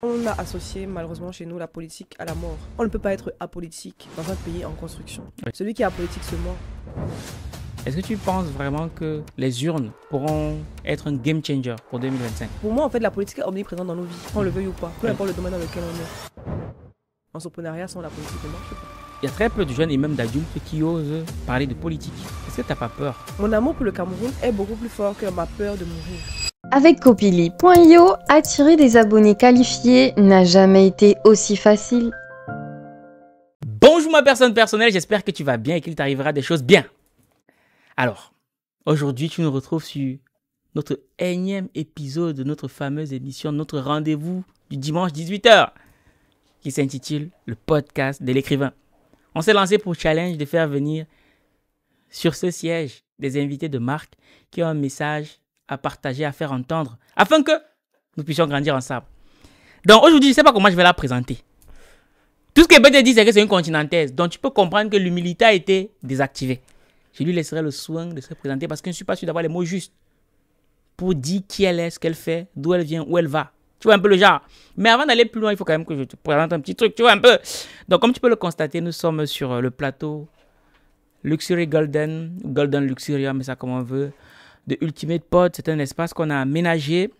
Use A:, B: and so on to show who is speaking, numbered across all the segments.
A: On a associé malheureusement chez nous la politique à la mort. On ne peut pas être apolitique dans un pays en construction. Celui qui est apolitique se mord.
B: Est-ce que tu penses vraiment que les urnes pourront être un game changer pour 2025
A: Pour moi, en fait, la politique est omniprésente dans nos vies, qu'on le veuille ou pas, peu importe le domaine dans lequel on est. En entrepreneuriat, sans la politique ne marche pas.
B: Il y a très peu de jeunes et même d'adultes qui osent parler de politique. Est-ce que t'as pas peur
A: Mon amour pour le Cameroun est beaucoup plus fort que ma peur de mourir.
B: Avec Copili.io, attirer des abonnés qualifiés n'a jamais été aussi facile. Bonjour ma personne personnelle, j'espère que tu vas bien et qu'il t'arrivera des choses bien. Alors, aujourd'hui tu nous retrouves sur notre énième épisode de notre fameuse émission, notre rendez-vous du dimanche 18h, qui s'intitule le podcast de l'écrivain. On s'est lancé pour challenge de faire venir sur ce siège des invités de marque qui ont un message à partager, à faire entendre, afin que nous puissions grandir ensemble. Donc aujourd'hui, je ne sais pas comment je vais la présenter. Tout ce que te dit, c'est que c'est une continentaise. Donc tu peux comprendre que l'humilité a été désactivée. Je lui laisserai le soin de se présenter parce que je ne suis pas sûr d'avoir les mots justes pour dire qui elle est, ce qu'elle fait, d'où elle vient, où elle va. Tu vois un peu le genre. Mais avant d'aller plus loin, il faut quand même que je te présente un petit truc, tu vois un peu. Donc comme tu peux le constater, nous sommes sur le plateau Luxury Golden, Golden Luxuria, mais ça comme on veut de Ultimate Pod. C'est un espace qu'on a aménagé.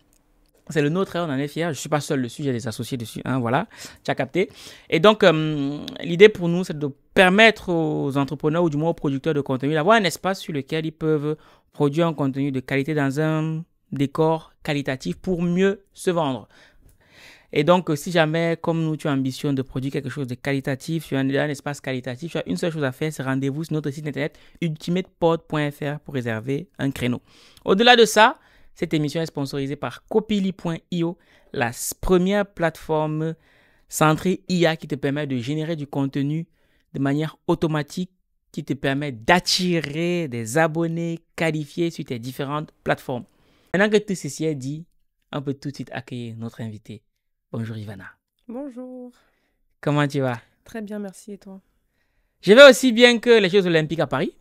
B: C'est le nôtre, hein, on en est fiers. Je ne suis pas seul dessus, j'ai des associés dessus. Hein, voilà, tu as capté. Et donc, euh, l'idée pour nous, c'est de permettre aux entrepreneurs ou du moins aux producteurs de contenu d'avoir un espace sur lequel ils peuvent produire un contenu de qualité dans un décor qualitatif pour mieux se vendre. Et donc, euh, si jamais, comme nous, tu as ambition de produire quelque chose de qualitatif, tu as un, espace qualitatif, tu as une seule chose à faire, c'est rendez-vous sur notre site internet ultimateport.fr pour réserver un créneau. Au-delà de ça, cette émission est sponsorisée par copili.io, la première plateforme centrée IA qui te permet de générer du contenu de manière automatique qui te permet d'attirer des abonnés qualifiés sur tes différentes plateformes. Maintenant que tout ceci est dit, on peut tout de suite accueillir notre invité. Bonjour Ivana.
A: Bonjour. Comment tu vas Très bien, merci. Et toi
B: Je vais aussi bien que les Jeux Olympiques à Paris.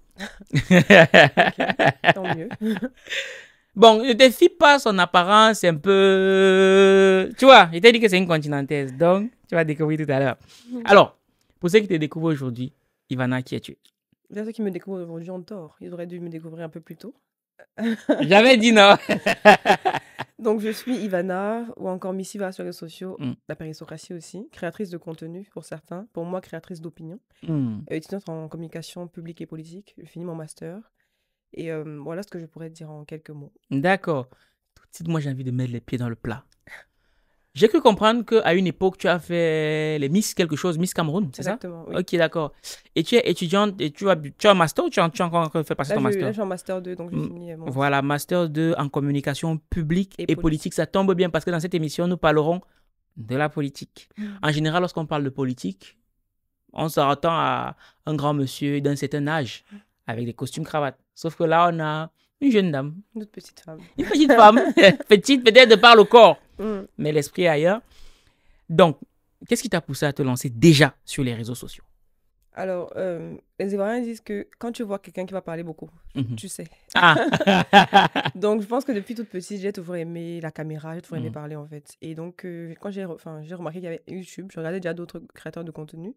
B: tant mieux. bon, ne te fie pas son apparence un peu. Tu vois, je t'ai dit que c'est une continentaise, donc tu vas découvrir tout à l'heure. Alors, pour ceux qui te découvrent aujourd'hui, Ivana, qui es-tu
A: Bien ceux qui me découvrent aujourd'hui en tort. Ils auraient dû me découvrir un peu plus tôt. J'avais dit non. Donc, je suis Ivana, ou encore Missiva sur les sociaux, la mm. péristocratie aussi, créatrice de contenu pour certains, pour moi, créatrice d'opinion, mm. euh, étudiante en communication publique et politique. Je fini mon master. Et euh, voilà ce que je pourrais dire en quelques mots.
B: D'accord. Tout de suite, moi, j'ai envie de mettre les pieds dans le plat. J'ai cru comprendre qu'à une époque, tu as fait les Miss quelque chose, Miss Cameroun, c'est ça Exactement, oui. Ok, d'accord. Et tu es étudiante et tu as, tu as un master ou tu as, encore fait passer ton master Là, j'ai un master 2, donc j'ai mm, fini euh, Voilà, master 2 en communication publique et, politique. Ça tombe bien parce que dans cette émission, nous parlerons de la politique. Mm. En général, lorsqu'on parle de politique, on s'attend à un grand monsieur d'un certain âge mm. avec des costumes cravates. Sauf que là, on a une jeune dame.
A: Une petite femme.
B: Une petite femme. petite peut-être de par le corps. Mm. mais l'esprit est ailleurs. Donc, qu'est-ce qui t'a poussé à te lancer déjà sur les réseaux sociaux
A: alors, euh, les Ivoiriens disent que quand tu vois quelqu'un qui va parler beaucoup, mhm. tu sais. Ah. donc, je pense que depuis toute petite, j'ai toujours aimé la caméra, j'ai toujours aimé mhm. parler en fait. Et donc, euh, quand j'ai remarqué qu'il y avait YouTube, je regardais déjà d'autres créateurs de contenu.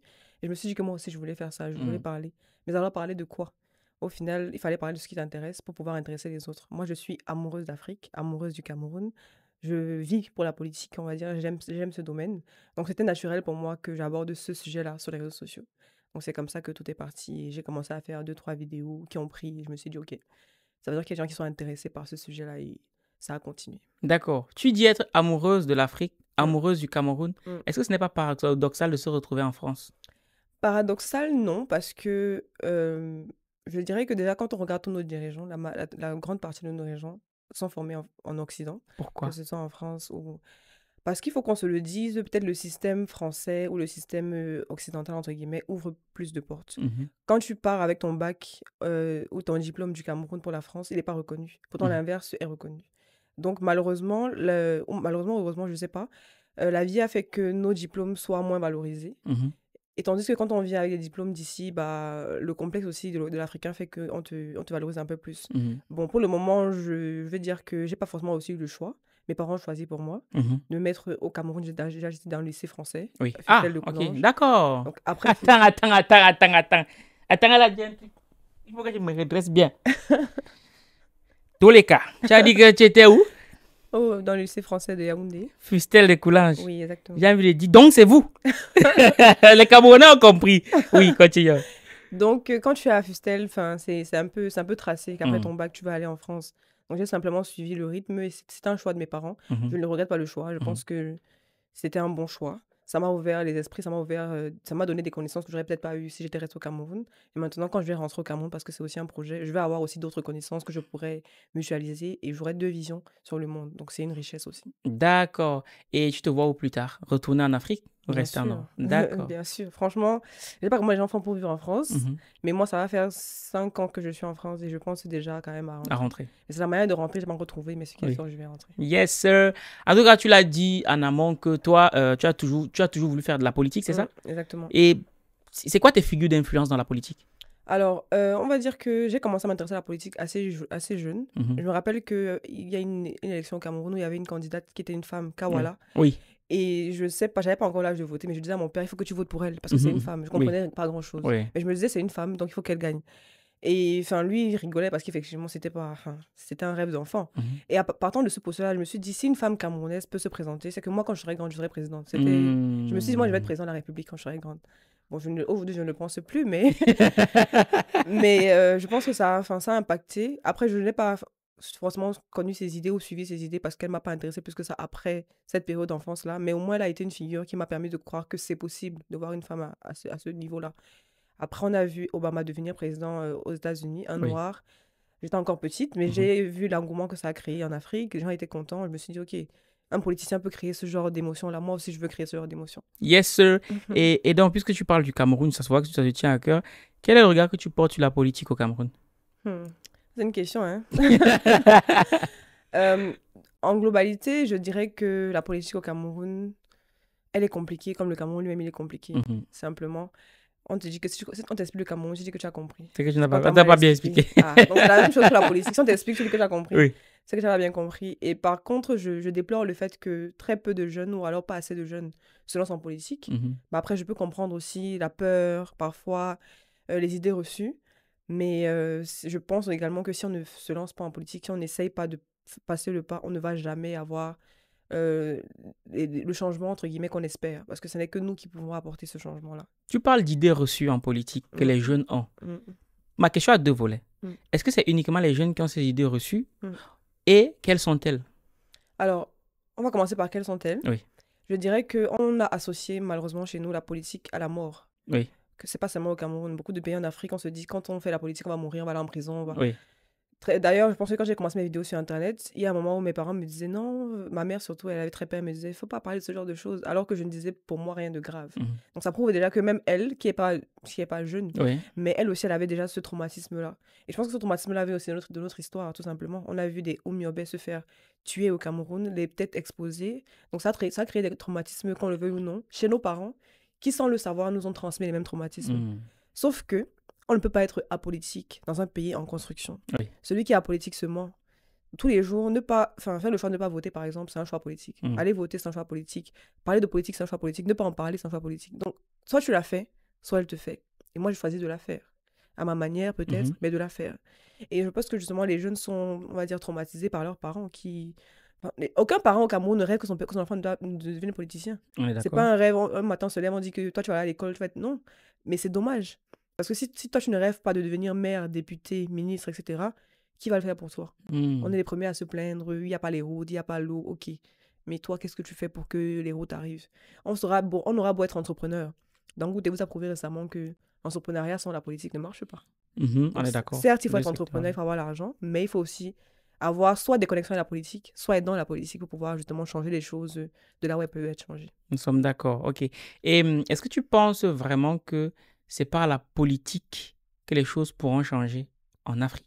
A: Et je me suis dit que moi aussi, je voulais faire ça, je voulais mhm. parler. Mais alors, parler de quoi Au final, il fallait parler de ce qui t'intéresse pour pouvoir intéresser les autres. Moi, je suis amoureuse d'Afrique, amoureuse du Cameroun, je vis pour la politique, on va dire, j'aime ce domaine. Donc c'était naturel pour moi que j'aborde ce sujet-là sur les réseaux sociaux. Donc c'est comme ça que tout est parti. J'ai commencé à faire deux, trois vidéos qui ont pris. je me suis dit, OK, ça veut dire qu'il y a des gens qui sont intéressés par ce sujet-là et ça a continué.
B: D'accord. Tu dis être amoureuse de l'Afrique, mmh. amoureuse du Cameroun. Mmh. Est-ce que ce n'est pas paradoxal de se retrouver en France
A: Paradoxal, non, parce que euh, je dirais que déjà quand on regarde tous nos dirigeants, la grande partie de nos dirigeants, sont formés en, Occident. Pourquoi Que ce en France ou. Parce qu'il faut qu'on se le dise, peut-être le système français ou le système occidental, entre guillemets, ouvre plus de portes. Mmh Quand tu pars avec ton bac ou ton diplôme du Cameroun pour la France, il n'est pas reconnu. Pourtant, mmh l'inverse est reconnu. Donc, malheureusement, malheureusement, heureusement, je ne sais pas, la vie a fait que nos diplômes soient moins valorisés. Mmh et tandis que quand on vient avec des diplômes d'ici, bah, le complexe aussi de, l'Africain fait qu'on te, on te valorise un peu plus. Mmh bon, pour le moment, je, veux dire que j'ai pas forcément aussi eu le choix. Mes parents ont choisi pour moi mmh de mettre au Cameroun. J'étais déjà j'étais dans le lycée français. Oui. Euh, ah, ok, d'accord.
B: Après, attends, attends, attends, attends, attends. Attends, truc. il faut que je me redresse bien. Tous les cas, tu as dit que tu étais où
A: Oh, dans le lycée français de Yaoundé. Fustel de Coulanges. Oui, exactement.
B: J'ai envie de dire, donc c'est vous. les Camerounais ont compris. Oui, continue.
A: Donc, euh, quand tu es à Fustel, c'est un, peu, un peu tracé qu'après mm. ton bac, tu vas aller en France. Donc, j'ai simplement suivi le rythme et c'était un choix de mes parents. Mhm. Je ne regrette pas le choix. Je mm. pense que c'était un bon choix ça m'a ouvert les esprits, ça m'a ouvert, euh, ça m'a donné des connaissances que j'aurais peut-être pas eu si j'étais resté au Cameroun. Et maintenant, quand je vais rentrer au Cameroun, parce que c'est aussi un projet, je vais avoir aussi d'autres connaissances que je pourrais mutualiser et j'aurai deux visions sur le monde. Donc, c'est une richesse aussi. D'accord. Et tu te vois
B: au plus tard Retourner en Afrique Reste un an. D'accord.
A: Bien sûr. Franchement, je sais pas comment les enfants pour vivre en France, mhm. mais moi, ça va faire 5 ans que je suis en France et je pense déjà quand même à rentrer. C'est la manière de rentrer, je m'en retrouver, mais c'est qu'il je vais rentrer.
B: Yes, sir. En tout cas, tu l'as dit en amont que toi, euh, tu, as toujours, tu as toujours voulu faire de la politique, c'est ça mm, Exactement. Et c'est quoi tes figures d'influence dans la politique
A: alors, euh, on va dire que j'ai commencé à m'intéresser à la politique assez, assez jeune. Mhm. Je me rappelle qu'il euh, y a une, une, élection au Cameroun où il y avait une candidate qui était une femme, Kawala. Oui. Et je sais pas, j'avais pas encore l'âge de voter, mais je disais à mon père, il faut que tu votes pour elle, parce que c'est mhm. une femme. Je comprenais pas grand chose. Mais je me disais, c'est une femme, donc il faut qu'elle gagne. Et enfin, lui, il rigolait parce qu'effectivement, c'était pas, c'était un rêve d'enfant. Mhm. Et à, partant de ce postulat, je me suis dit, si une femme camerounaise peut se présenter, c'est que moi, quand je serai grande, je serai présidente. je me suis dit, moi, je vais être hmm. présidente de la République quand je serai grande. Bon, je aujourd'hui, je ne le pense plus, mais, mais euh, je pense que ça, enfin, ça a impacté. Après, je n'ai pas forcément connu ses idées ou suivi ses idées parce qu'elle m'a pas intéressée plus que ça après cette période d'enfance-là. Mais au moins, elle a été une figure qui m'a permis de croire que c'est possible de voir une femme à, ce, niveau-là. Après, on a vu Obama devenir président aux États-Unis, un noir. J'étais encore petite, mais mmh j'ai vu l'engouement que ça a créé en Afrique. Les gens étaient contents. Je me suis dit, OK, un politicien peut créer ce genre d'émotion-là. Moi aussi, je veux créer ce genre d'émotion.
B: Yes, sir. Mmh et, donc, puisque tu parles du Cameroun, ça se voit que ça te tient à cœur. Quel est le regard que tu portes sur la politique au Cameroun
A: hmm. C'est une question, hein. Euh, en globalité, je dirais que la politique au Cameroun, elle est compliquée, comme le Cameroun lui-même, il est compliqué, mhm. simplement. On te dit que t'explique le Cameroun, tu dis que tu as compris. C'est que tu n'as pas, bien expliqué. Ah, la même chose que la politique. Si on t'explique, tu dis que tu as compris. C'est que tu n'as bien compris. Et par contre, je, déplore le fait que très peu de jeunes, ou alors pas assez de jeunes, se lancent en politique. Mhm. Bah, après, je peux comprendre aussi la peur, parfois, euh, les idées reçues. Mais je pense également que si on ne se lance pas en politique, si on n'essaye pas de passer le pas, on ne va jamais avoir le changement, entre guillemets, qu'on espère. Parce que ce n'est que nous qui pouvons apporter ce changement-là.
B: Tu parles d'idées reçues en politique que mmh. les jeunes ont. Mmh, mmh. Ma question a deux volets. Est-ce que c'est uniquement les jeunes qui ont ces idées reçues Et quelles sont-elles
A: Alors, on va commencer par quelles sont-elles Oui. Je dirais qu'on a associé malheureusement chez nous la politique à la mort. Oui c'est pas seulement au Cameroun. Beaucoup de pays en Afrique, on se dit quand on fait la politique, on va mourir, on va aller en prison. D'ailleurs, je pense que quand j'ai commencé mes vidéos sur Internet, il y a un moment où mes parents me disaient non, ma mère surtout, elle avait très peur, elle me disait il faut pas parler de ce genre de choses, alors que je ne disais pour moi rien de grave. Mhm. Donc ça prouve déjà que même elle, qui n'est pas, pas jeune, mais elle aussi, elle avait déjà ce traumatisme-là. Et je pense que ce traumatisme-là avait aussi de notre, de notre, histoire, tout simplement. On a vu des Oumyobé se faire tuer au Cameroun, les têtes exposées. Donc ça, ça crée des traumatismes, qu'on le veuille ou non, chez nos parents, qui, sans le savoir, nous ont transmis les mêmes traumatismes. Hmm. Sauf que on ne peut pas être apolitique dans un pays en construction. Celui qui est apolitique se ment. Tous les jours, ne pas, enfin, faire le choix de ne pas voter, par exemple, c'est un choix politique. Hmm. Aller voter, c'est un choix politique. Parler de politique, c'est un choix politique. Ne pas en parler, c'est un choix politique. Donc, soit tu la fais, soit elle te fait. Et moi, j'ai choisi de la faire. À ma manière, peut-être, mhm. mais de la faire. Et je pense que justement, les jeunes sont, on va dire, traumatisés par leurs parents qui aucun parent au Cameroun ne rêve que son, enfant devienne politicien. c'est pas un rêve, un matin on se lève, on dit que toi tu vas aller à l'école, tu vas être... Non, mais c'est dommage. Parce que si, si, toi tu ne rêves pas de devenir maire, député, ministre, etc., qui va le faire pour toi hmm. On est les premiers à se plaindre, il n'y a pas les routes, il n'y a pas l'eau, ok. Mais toi, qu'est-ce que tu fais pour que les routes arrivent on, sera bon on aura beau être entrepreneur. Dans vous a prouvé récemment que l'entrepreneuriat sans la politique ne marche pas. Mmh on est d'accord. Certes, il faut être entrepreneur, il faut avoir l'argent, mais il faut aussi avoir soit des connexions à la politique, soit être dans la politique pour pouvoir justement changer les choses de là où elles peuvent être changées.
B: Nous sommes d'accord, ok. Et hum, est-ce que tu penses vraiment que c'est par la politique que les choses pourront changer en Afrique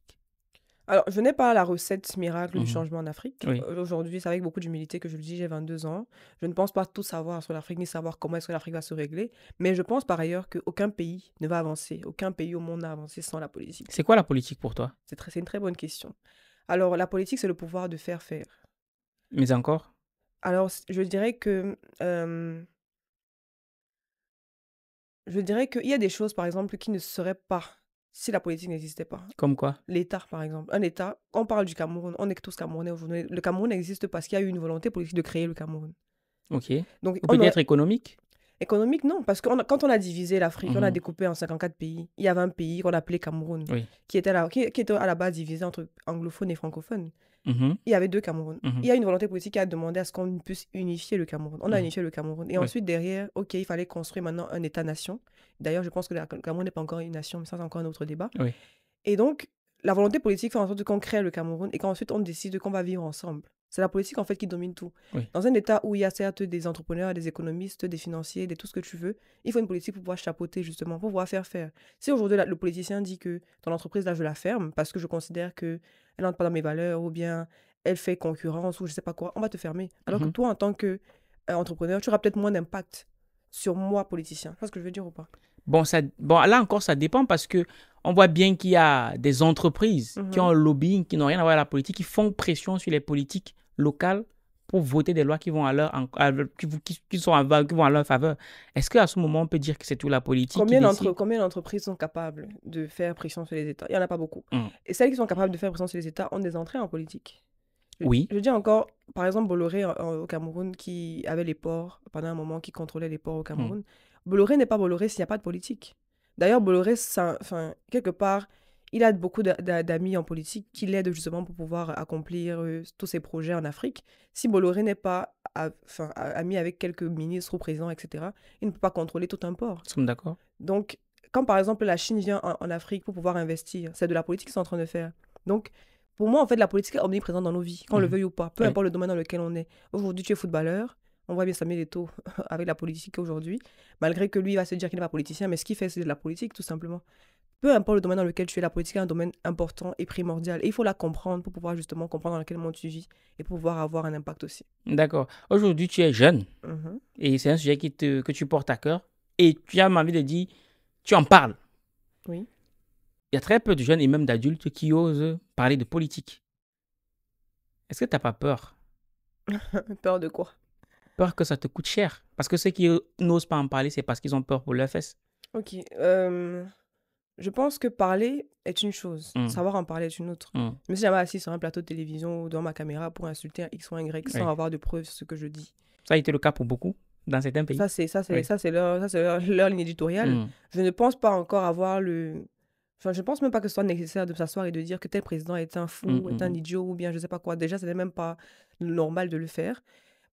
A: alors, je n'ai pas la recette miracle du mmh changement en Afrique. Euh, aujourd'hui, c'est avec beaucoup d'humilité que je le dis, j'ai 22 ans. Je ne pense pas tout savoir sur l'Afrique, ni savoir comment est-ce que l'Afrique va se régler. Mais je pense par ailleurs qu'aucun pays ne va avancer, aucun pays au monde n'a avancé sans la politique. C'est quoi la politique pour toi C'est une très bonne question. Alors, la politique, c'est le pouvoir de faire faire.
B: Mais encore
A: Alors, je dirais que. je dirais qu'il y a des choses, par exemple, qui ne seraient pas si la politique n'existait pas. Comme quoi L'État, par exemple. Un État, on parle du Cameroun, on est tous Camerounais aujourd'hui. Le Cameroun existe parce qu'il y a eu une volonté politique de créer le Cameroun. Ok. Donc, peut-être économique Économique, non. Parce que quand on a divisé l'Afrique, on a mhm. découpé en 54 pays. Il y avait un pays qu'on appelait Cameroun, qui, était qui, était à la base divisé entre anglophones et francophones. Mhm. Il y avait deux Cameroun. Mhm. Il y a une volonté politique qui a demandé à ce qu'on puisse unifier le Cameroun. On a unifié le Cameroun. Et ensuite, derrière, OK, il fallait construire maintenant un État-nation. D'ailleurs, je pense que le Cameroun n'est pas encore une nation, mais ça, c'est encore un autre débat. Et donc, la volonté politique fait en sorte qu'on crée le Cameroun et qu'ensuite, on décide qu'on va vivre ensemble. C'est la politique en fait qui domine tout. Dans un État où il y a certes des entrepreneurs, des économistes, des financiers, de tout ce que tu veux, il faut une politique pour pouvoir chapeauter justement, pour pouvoir faire faire. Si aujourd'hui le politicien dit que ton entreprise là je la ferme parce que je considère que elle n'entre pas dans mes valeurs ou bien elle fait concurrence ou je ne sais pas quoi, on va te fermer. Alors que mhm. toi en tant qu'entrepreneur, euh, tu auras peut-être moins d'impact sur moi politicien. Tu ce que je veux dire ou pas
B: Bon, bon, là encore, ça dépend parce que on voit bien qu'il y a des entreprises qui mhm. ont un lobbying, qui n'ont rien à voir avec la politique, qui font pression sur les politiques local pour voter des lois qui vont à leur, qui, sont vont à leur faveur. Est-ce qu'à ce moment, on peut dire que c'est tout la politique Combien
A: d'entreprises sont capables de faire pression sur les États Il n'y en a pas beaucoup. Hum. Et celles qui sont capables de faire pression sur les États ont des entrées en politique. oui. Je dis encore, par exemple, Bolloré euh, euh, au Cameroun, qui avait les ports, pendant un moment, qui contrôlait les ports au Cameroun. Hum. Bolloré n'est pas Bolloré s'il n'y a pas de politique. D'ailleurs, Bolloré, ça, enfin, quelque part, il a beaucoup d'amis en politique qui l'aident justement pour pouvoir accomplir tous ses projets en Afrique. Si Bolloré n'est pas ami avec quelques ministres ou présidents, etc., il ne peut pas contrôler tout un port. Nous sommes d'accord. Donc, quand par exemple la Chine vient en, Afrique pour pouvoir investir, c'est de la politique qu'ils sont en train de faire. Donc, pour moi, en fait, la politique est omniprésente dans nos vies, qu'on le mmh veuille ou pas, peu importe le domaine dans lequel on est. Aujourd'hui, tu es footballeur, on voit bien Samuel Eto'o avec la politique aujourd'hui, malgré que lui il va se dire qu'il n'est pas politicien, mais ce qu'il fait, c'est de la politique, tout simplement peu importe le domaine dans lequel tu es, la politique est un domaine important et primordial. Et il faut la comprendre pour pouvoir justement comprendre dans quel monde tu vis et pouvoir avoir un impact aussi.
B: D'accord. Aujourd'hui, tu es jeune mhm. et c'est un sujet qui te, que tu portes à cœur et tu as envie de dire, tu en parles. Oui. Il y a très peu de jeunes et même d'adultes qui osent parler de politique. Est-ce que tu n'as pas peur
A: Peur de quoi
B: Peur que ça te coûte cher. Parce que ceux qui n'osent pas en parler, c'est parce qu'ils ont peur pour leur fesse.
A: Ok. Euh, je pense que parler est une chose, mmh. savoir en parler est une autre. Même si me assis sur un plateau de télévision ou dans ma caméra pour insulter un X ou un Y sans avoir de preuves sur ce que je dis.
B: Ça a été le cas pour beaucoup dans certains pays. Ça, c'est ça, c'est
A: ça, c'est leur, ligne éditoriale. Mmh. Je ne pense pas encore avoir le. Enfin, je pense même pas que ce soit nécessaire de s'asseoir et de dire que tel président est un fou, mmh, est un idiot ou bien je ne sais pas quoi. Déjà, ce n'est même pas normal de le faire.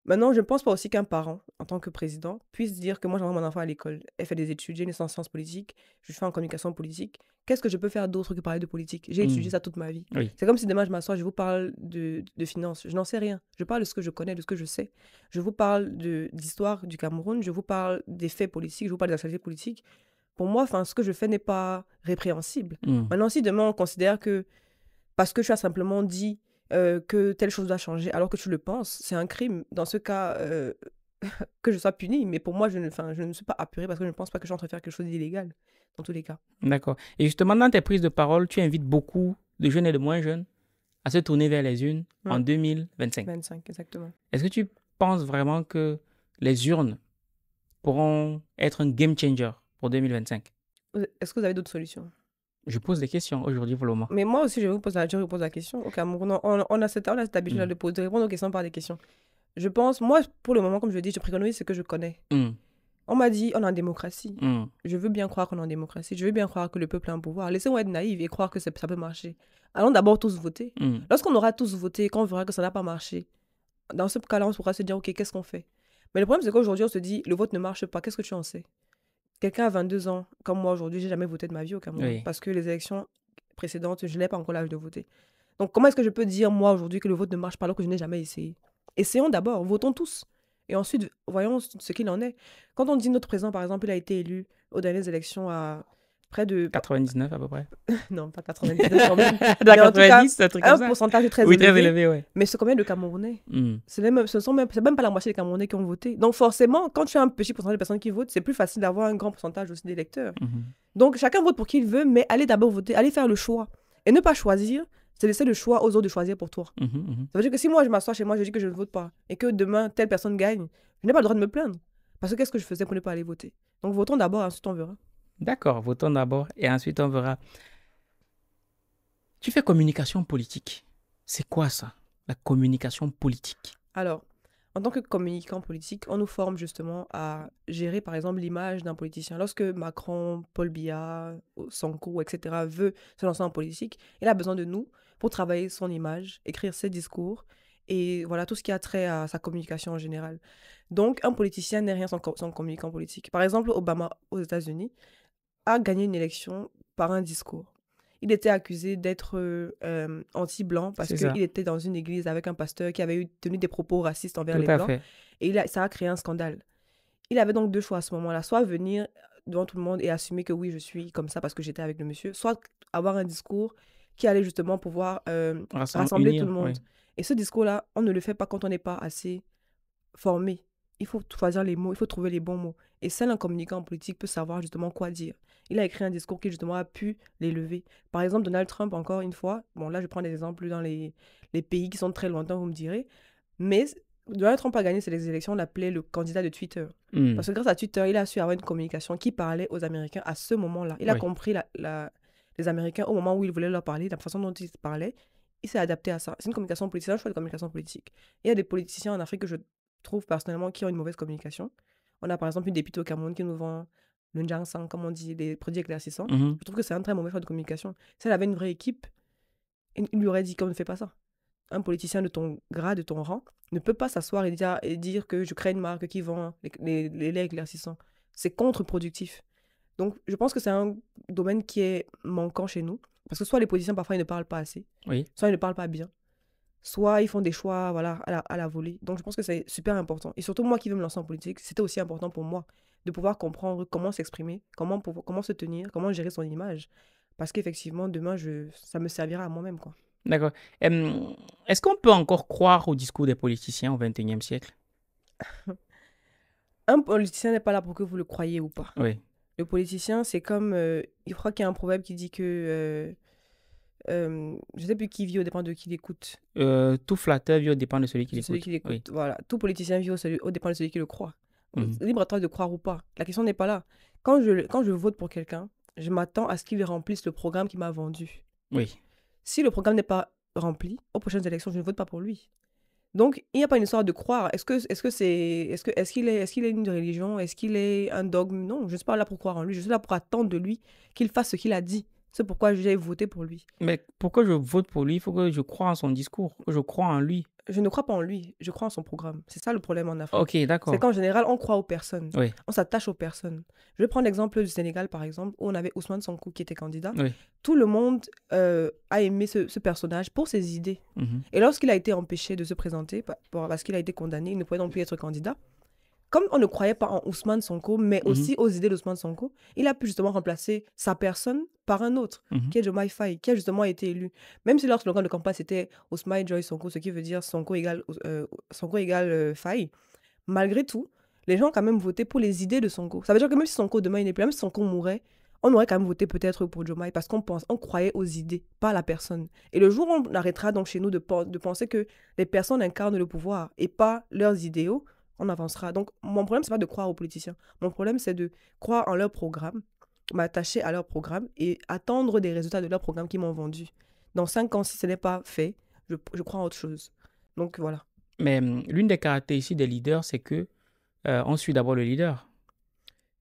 A: Maintenant, je ne pense pas aussi qu'un parent, en tant que président, puisse dire que moi, j'envoie mon enfant à l'école. Elle fait des études, j'ai une licence en sciences politiques, je fais en communication politique. Qu'est-ce que je peux faire d'autre que parler de politique J'ai étudié mmh. ça toute ma vie. C'est comme si demain, je m'assois, je vous parle de, finances. Je n'en sais rien. Je parle de ce que je connais, de ce que je sais. Je vous parle d'histoire du Cameroun, je vous parle des faits politiques, je vous parle des actualités politiques. Pour moi, ce que je fais n'est pas répréhensible. Mmh. Maintenant, si demain, on considère que parce que je suis simplement dit euh, que telle chose doit changer alors que tu le penses, c'est un crime. Dans ce cas, euh, que je sois puni mais pour moi, je ne, je ne suis pas apurée parce que je ne pense pas que je faire quelque chose d'illégal, dans tous les cas.
B: D'accord. Et justement, dans tes prises de parole, tu invites beaucoup de jeunes et de moins jeunes à se tourner vers les urnes en 2025.
A: 25, exactement.
B: Est-ce que tu penses vraiment que les urnes pourront être un game changer pour 2025
A: Est-ce que vous avez d'autres solutions
B: je pose des questions aujourd'hui pour le moment.
A: Mais moi aussi, je vous pose la, pose la question. on, a cette, habitude mm. de, répondre aux questions par des questions. Je pense, moi, pour le moment, comme je dis, je préconise ce que je connais. Mm. On m'a dit, on est en démocratie. Mm. Je veux bien croire qu'on est en démocratie. Je veux bien croire que le peuple a un pouvoir. Laissez-moi être naïve et croire que ça, ça peut marcher. Allons d'abord tous voter. Lorsqu'on aura tous voté, quand on verra que ça n'a pas marché, dans ce cas-là, on pourra se dire, OK, qu'est-ce qu'on fait Mais le problème, c'est qu'aujourd'hui, on se dit, le vote ne marche pas. Qu'est-ce que tu en sais quelqu'un à 22 ans, comme moi aujourd'hui, j'ai jamais voté de ma vie au Cameroun. Parce que les élections précédentes, je n'ai pas encore l'âge de voter. Donc comment est-ce que je peux dire, moi, aujourd'hui, que le vote ne marche pas alors que je n'ai jamais essayé Essayons d'abord, votons tous. Et ensuite, voyons ce qu'il en est. Quand on dit notre président, par exemple, il a été élu aux dernières élections à près de 99 à peu près. non, pas 99 quand même. la un truc comme un pourcentage très oui, Très élevé ouais. Mais c'est combien de Camerounais hmm. C'est même, ce sont même, même pas la moitié des Camerounais qui ont voté. Donc forcément, quand tu as un petit pourcentage de personnes qui votent, c'est plus facile d'avoir un grand pourcentage aussi d'électeurs. Mhm. Donc chacun vote pour qui il veut, mais allez d'abord voter, allez faire le choix. Et ne pas choisir, c'est laisser le choix aux autres de choisir pour toi. Mhm, mhm. Ça veut dire que si moi je m'assois chez moi, je dis que je ne vote pas, et que demain telle personne gagne, je n'ai pas le droit de me plaindre. Parce que qu'est-ce que je faisais pour ne pas aller voter Donc votons d'abord, ensuite on verra.
B: D'accord, votons d'abord et ensuite on verra. Tu fais communication politique. C'est quoi ça, la communication politique
A: Alors, en tant que communicant politique, on nous forme justement à gérer, par exemple, l'image d'un politicien. Lorsque Macron, Paul Biya, euh, Sanko, etc. veut se lancer en politique, il a besoin de nous pour travailler son image, écrire ses discours et voilà tout ce qui a trait à sa communication en général. Donc, un politicien n'est rien sans, co sans communicant politique. Par exemple, Obama aux États-Unis, a gagné une élection par un discours. Il était accusé d'être euh, euh, anti-blanc parce qu'il était dans une église avec un pasteur qui avait eu, tenu des propos racistes envers les blancs. Et ça a créé un scandale. Il avait donc deux choix à ce moment-là. Soit venir devant tout le monde et assumer que oui, je suis comme ça parce que j'étais avec le monsieur, soit avoir un discours qui allait justement pouvoir euh, rassembler tout le monde. Et ce discours-là, on ne le fait pas quand on n'est pas assez formé il faut choisir les mots, il faut trouver les bons mots. Et seul un communicant en politique peut savoir justement quoi dire. Il a écrit un discours qui justement a pu l'élever. Par exemple, Donald Trump, encore une fois, bon là je prends des exemples dans les, pays qui sont très lointains, vous me direz, mais Donald Trump a gagné ces élections, on l'appelait le candidat de Twitter. Hmm. Parce que grâce à Twitter, il a su avoir une communication qui parlait aux Américains à ce moment-là. Il a compris la, les Américains au moment où il voulait leur parler, la façon dont ils parlaient. Il s'est adapté à ça. C'est une communication politique, un choix de communication politique. Il y a des politiciens en Afrique que je trouve personnellement, qui ont une mauvaise communication. On a par exemple une députée au Cameroun qui nous vend le Njangsang, comme on dit, des produits éclaircissants. Mmh je trouve que c'est un très mauvais choix de communication. Si elle avait une vraie équipe, il lui aurait dit qu'on ne fait pas ça. Un politicien de ton grade, de ton rang, ne peut pas s'asseoir et dire, que je crée une marque qui vend les, les, les laits éclaircissants. C'est contre-productif. Donc, je pense que c'est un domaine qui est manquant chez nous. Parce que soit les politiciens, parfois, ils ne parlent pas assez, oui. soit ils ne parlent pas bien, soit ils font des choix voilà, à la, volée. Donc je pense que c'est super important. Et surtout moi qui veux me lancer en politique, c'était aussi important pour moi de pouvoir comprendre comment s'exprimer, comment, comment se tenir, comment gérer son image. Parce qu'effectivement, demain, je, ça me servira à moi-même. quoi.
B: D'accord. est-ce qu'on peut encore croire au discours des politiciens au XXIe siècle
A: Un politicien n'est pas là pour que vous le croyez ou pas. Oui. Le politicien, c'est comme... Euh, il croit qu'il y a un proverbe qui dit que... Euh, je ne sais plus qui vit, au dépend de qui l'écoute.
B: Euh, tout flatteur vit au dépend de celui qui l'écoute.
A: Voilà. Tout politicien vit au, dépend de celui qui le croit. Mmh libre à toi de croire ou pas. La question n'est pas là. Quand je, quand je vote pour quelqu'un, je m'attends à ce qu'il remplisse le programme qu'il m'a vendu. Oui. Si le programme n'est pas rempli, aux prochaines élections, je ne vote pas pour lui. Donc, il n'y a pas une histoire de croire. Est-ce que est-ce que c'est est-ce que est-ce qu'il est est-ce qu'il est une religion Est-ce qu'il est un dogme Non, je ne suis pas là pour croire en lui. Je suis là pour attendre de lui qu'il fasse ce qu'il a dit. C'est pourquoi j'ai voté pour lui.
B: Mais pourquoi je vote pour lui Il faut que je croie en son discours, je crois en lui.
A: Je ne crois pas en lui, je crois en son programme. C'est ça le problème en Afrique. Ok, d'accord. C'est qu'en général, on croit aux personnes. On s'attache aux personnes. Je vais prendre l'exemple du Sénégal, par exemple, où on avait Ousmane Sankou qui était candidat. Tout le monde euh, a aimé ce, personnage pour ses idées. Mhm. Et lorsqu'il a été empêché de se présenter, parce qu'il a été condamné, il ne pouvait donc plus être candidat, comme on ne croyait pas en Ousmane Sonko, mais mhm. aussi aux idées d'Ousmane Sonko, il a pu justement remplacer sa personne par un autre, mhm. qui est Jomai Faye, qui a justement été élu. Même si leur slogan de campagne c'était Ousmane Joy Sonko, ce qui veut dire Sonko égale, euh, Sonko égale euh, Faye, malgré tout, les gens ont quand même voté pour les idées de Sonko. Ça veut dire que même si Sonko demain n'est plus, même si Sonko mourait, on aurait quand même voté peut-être pour Jomai parce qu'on pense, on croyait aux idées, pas à la personne. Et le jour où on arrêtera donc chez nous de penser que les personnes incarnent le pouvoir et pas leurs idéaux, on avancera. Donc, mon problème, c'est pas de croire aux politiciens. Mon problème, c'est de croire en leur programme, m'attacher à leur programme et attendre des résultats de leur programme qui m'ont vendu. Dans cinq ans, si ce n'est pas fait, je, crois en autre chose. Donc, voilà.
B: Mais hum, l'une des caractéristiques des leaders, c'est que euh, on suit d'abord le leader.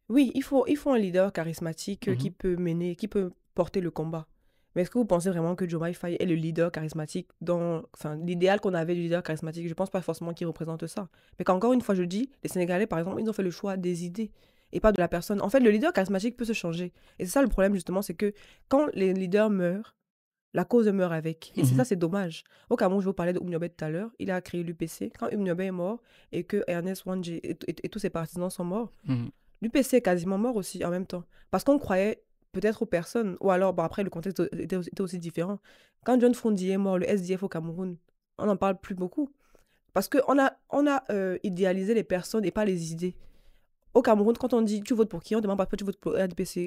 A: Oui, il faut, il faut un leader charismatique euh, qui mhm. peut mener, qui peut porter le combat. Mais est-ce que vous pensez vraiment que Joe Faye est le leader charismatique dans l'idéal qu'on avait du leader charismatique Je pense pas forcément qu'il représente ça. Mais qu'encore une fois, je dis, les Sénégalais, par exemple, ils ont fait le choix des idées et pas de la personne. En fait, le leader charismatique peut se changer. Et c'est ça le problème, justement, c'est que quand les leaders meurent, la cause meurt avec. Et c'est mhm. ça, c'est dommage. Au où je vous parlais de tout à l'heure, il a créé l'UPC. Quand Umniobe est mort et que Ernest Wanji et, tous ses partisans sont morts, mhm. l'UPC est quasiment mort aussi en même temps. Parce qu'on croyait peut-être aux personnes. Ou alors, bah après, le contexte était aussi, différent. Quand John Frondier est mort, le SDF au Cameroun, on n'en parle plus beaucoup. Parce qu'on a, on a euh, idéalisé les personnes et pas les idées. Au Cameroun, quand on dit tu votes pour qui, on demande pas tu votes pour le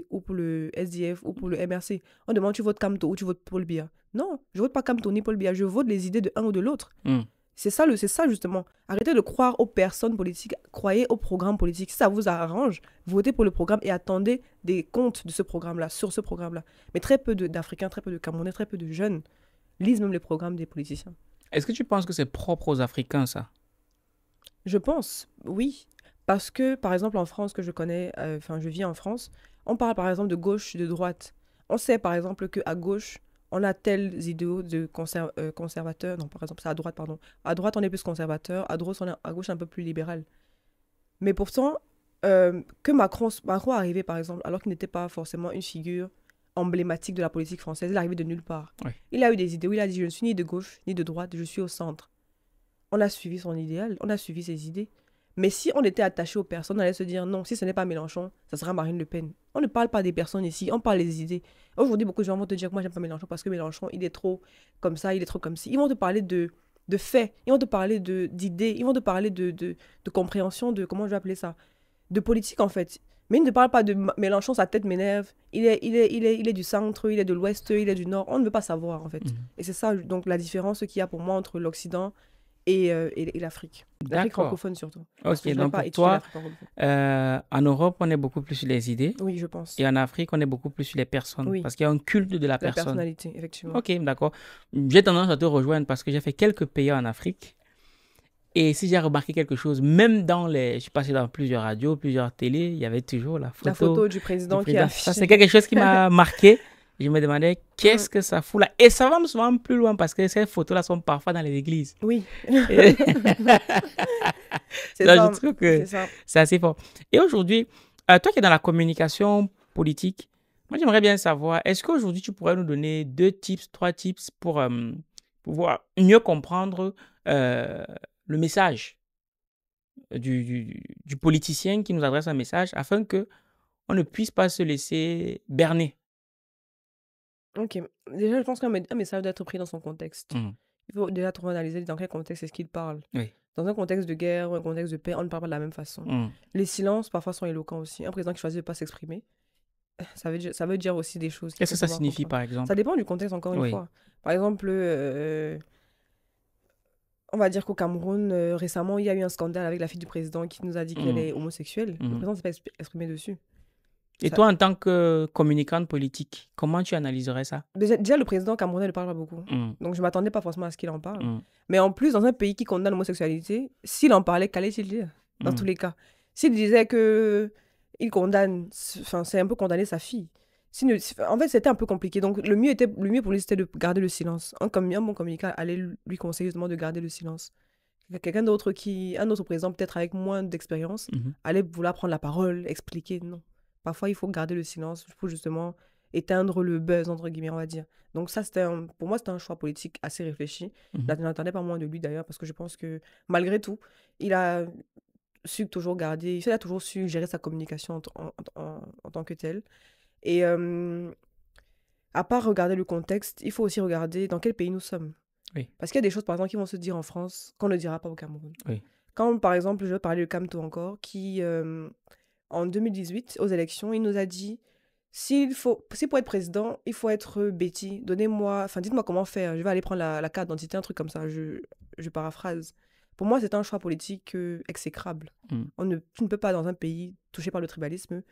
A: ou pour le SDF ou pour le MRC. On demande tu votes Camto ou tu votes Paul BIA ?» Non, je vote pas Camto ni Paul BIA, je vote les idées de un ou de l'autre. Hum. C'est ça, c'est ça justement. Arrêtez de croire aux personnes politiques, croyez aux programmes politiques. Si ça vous arrange, votez pour le programme et attendez des comptes de ce programme-là, sur ce programme-là. Mais très peu d'Africains, très peu de Camerounais, très peu de jeunes lisent même les programmes des politiciens.
B: Est-ce que tu penses que c'est propre aux Africains, ça
A: Je pense, oui. Parce que, par exemple, en France, que je connais, euh, enfin, je vis en France, on parle par exemple de gauche, de droite. On sait par exemple qu'à gauche, on a tels idéaux de conserv euh, conservateurs. Non, par exemple, c'est à droite, pardon. À droite, on est plus conservateur. À droite, on est à gauche un peu plus libéral. Mais pourtant, euh, que Macron, Macron arrivait, par exemple, alors qu'il n'était pas forcément une figure emblématique de la politique française, il arrivait de nulle part. Il a eu des idées il a dit Je ne suis ni de gauche ni de droite, je suis au centre. On a suivi son idéal, on a suivi ses idées. Mais si on était attaché aux personnes, on allait se dire non, si ce n'est pas Mélenchon, ça sera Marine Le Pen. On ne parle pas des personnes ici, on parle des idées. Aujourd'hui, beaucoup de gens vont te dire que moi, j'aime pas Mélenchon parce que Mélenchon, il est trop comme ça, il est trop comme ci. Ils vont te parler de, de faits, ils vont te parler d'idées, ils vont te parler de, compréhension, de comment je vais appeler ça, de politique en fait. Mais ils ne parlent pas de Mélenchon, sa tête m'énerve. Il est, il, est, du centre, il est de l'ouest, il est du nord. On ne veut pas savoir en fait. Mmh. Et c'est ça donc la différence qu'il y a pour moi entre l'Occident euh, et, l'Afrique. L'Afrique francophone surtout. Ok, donc toi,
B: euh, en Europe, on est beaucoup plus sur les idées. Oui, je pense. Et en Afrique, on est beaucoup plus sur les personnes. Oui. Parce qu'il y a un culte de la, personne. La personnalité, effectivement. Ok, d'accord. J'ai tendance à te rejoindre parce que j'ai fait quelques pays en Afrique. Et si j'ai remarqué quelque chose, même dans les. Je suis passé dans plusieurs radios, plusieurs télés, il y avait toujours la photo. La photo du président, qui a. Ça, c'est quelque chose qui m'a marqué je me demandais mm. qu'est-ce que ça fout là. Et ça va souvent plus loin parce que ces photos-là sont parfois dans les églises. Oui. c'est Je trouve que c'est assez fort. Et aujourd'hui, euh, toi qui es dans la communication politique, moi j'aimerais bien savoir, est-ce qu'aujourd'hui tu pourrais nous donner deux tips, trois tips pour euh, pouvoir mieux comprendre euh, le message du, du, politicien qui nous adresse un message afin que on ne puisse pas se laisser berner
A: Ok. Déjà, je pense qu'un ah, mais ça doit être pris dans son contexte. Mmh il faut déjà trop analyser dans quel contexte est-ce qu'il parle. Dans un contexte de guerre ou un contexte de paix, on ne parle pas de la même façon. Mmh. Les silences, parfois, sont éloquents aussi. Un président qui choisit de ne pas s'exprimer, ça veut, ça veut dire aussi des choses. Qu'est-ce que ça signifie, par exemple Ça dépend du contexte, encore une fois. Par exemple, euh, on va dire qu'au Cameroun, euh, récemment, il y a eu un scandale avec la fille du président qui nous a dit qu'elle mmh. est homosexuelle. Le président ne s'est pas exprimé dessus. Et toi, en
B: tant que communicante politique, comment tu analyserais ça
A: déjà, le président camerounais ne parle pas beaucoup. Mm. Donc, je ne m'attendais pas forcément à ce qu'il en parle. Mm. Mais en plus, dans un pays qui condamne l'homosexualité, s'il en parlait, qu'allait-il dire Dans mm. tous les cas. S'il disait que il condamne, enfin, c'est un peu condamner sa fille. En fait, c'était un peu compliqué. Donc, le mieux, était, le mieux pour lui, c'était de garder le silence. Un, un bon communicant allait lui conseiller justement de garder le silence quelqu'un d'autre qui, un autre président peut-être avec moins d'expérience, mm-hmm. allait vouloir prendre la parole, expliquer. Non, Parfois, il faut garder le silence pour justement éteindre le buzz, entre guillemets, on va dire. Donc ça, c'était pour moi, c'était un choix politique assez réfléchi. Mm -hmm. pas moins de lui, d'ailleurs, parce que je pense que, malgré tout, il a su toujours garder, il a toujours su gérer sa communication en, tant que tel. Et à part regarder le contexte, il faut aussi regarder dans quel pays nous sommes. Parce qu'il y a des choses, par exemple, qui vont se dire en France qu'on ne dira pas au Cameroun. Quand, par exemple, je vais parler de Camto encore, qui en 2018 aux élections, il nous a dit s'il faut, si pour être président, il faut être Betty, donnez-moi, enfin dites-moi comment faire, je vais aller prendre la, carte d'identité, un truc comme ça, je, je paraphrase. Pour moi, c'est un choix politique euh, exécrable. Mm. On ne, tu ne peux pas, dans un pays touché par le tribalisme,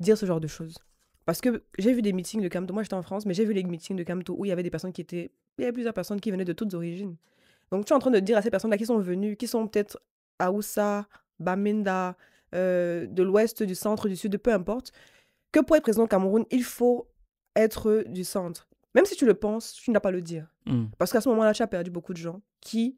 A: dire ce genre de choses. Parce que j'ai vu des meetings de Camto, moi j'étais en France, mais j'ai vu les meetings de Camto où il y avait des personnes qui étaient, il y avait plusieurs personnes qui venaient de toutes origines. Donc tu es en train de dire à ces personnes-là qui sont venues, qui sont peut-être Aoussa, Baminda euh, de l'ouest, du centre, du sud, peu importe, que pour être président Cameroun, il faut être du centre. Même si tu le penses, tu n'as pas le dire. Hmm. Parce qu'à ce moment-là, tu as perdu beaucoup de gens qui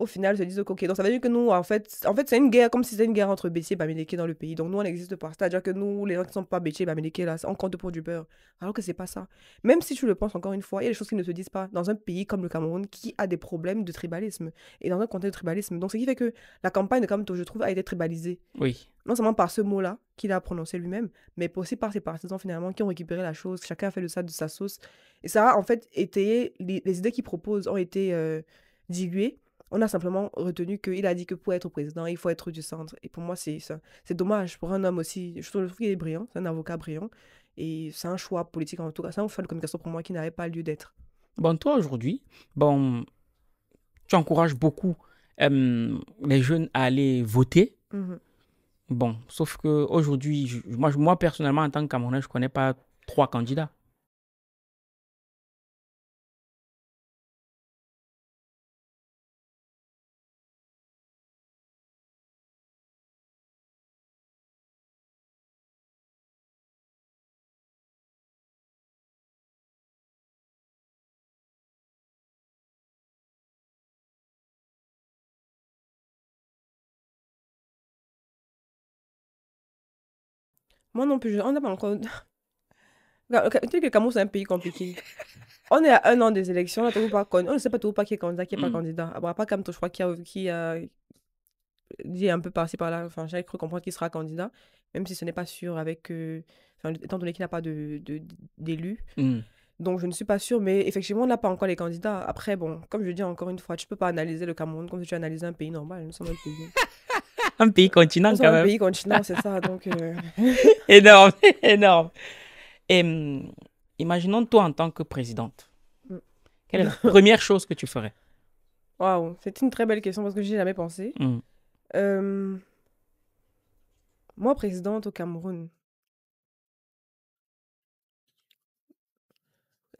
A: au final, se disent, ok, donc ça veut dire que nous, en fait, en fait c'est une guerre, comme si c'était une guerre entre Béthier et Bamileke dans le pays. Donc nous, on n'existe pas. C'est-à-dire que nous, les gens qui ne sont pas bêchés et Bamileke, là, on compte pour du beurre. Alors que c'est pas ça. Même si tu le penses encore une fois, il y a des choses qui ne se disent pas dans un pays comme le Cameroun qui a des problèmes de tribalisme et dans un contexte de tribalisme. Donc ce qui fait que la campagne de Kamto, je trouve, a été tribalisée. Oui. Non seulement par ce mot-là qu'il a prononcé lui-même, mais aussi par ses partisans finalement qui ont récupéré la chose. Chacun a fait le ça de sa sauce. Et ça a en fait été, les, idées qu'il propose ont été euh, diluées on a simplement retenu qu'il a dit que pour être président, il faut être du centre. Et pour moi, c'est C'est dommage pour un homme aussi. Je trouve qu'il est brillant, c'est un avocat brillant. Et c'est un choix politique, en tout cas, c'est un fait de communication pour moi qui n'avait pas lieu d'être.
B: Bon, toi, aujourd'hui, bon, tu encourages beaucoup les jeunes à aller voter. Mmh bon, sauf
C: qu'aujourd'hui, moi, moi, personnellement, en tant que Camerounais, je ne connais pas trois candidats. Moi non plus, on n'a pas encore. Tu sais que le Cameroun, c'est un pays compliqué.
A: on est à un an des élections, on, ne sait pas toujours pas qui est candidat, qui n'est pas mm. candidat. Après, pas Camto, je crois, qu'il a, a dit un peu par-ci par-là. Enfin, j'avais cru comprendre qu'il sera candidat, même si ce n'est pas sûr avec. Euh, étant donné qu'il n'a pas d'élu. De, d'élu mm. Donc, je ne suis pas sûre, mais effectivement, on n'a pas encore les candidats. Après, bon, comme je dis encore une fois, tu ne peux pas analyser le Cameroun comme si tu analysais un pays normal. Nous sommes un pays.
B: un pays continent quand même. Un pays
A: continent, c'est ça. Donc, euh.
B: énorme, énorme. Et, hum, imaginons toi en tant que présidente.
A: Mm. Quelle est la
B: première chose que tu ferais
A: Waouh, c'est une très belle question parce que j'y ai jamais pensé. Mm. Hum, moi, présidente au Cameroun.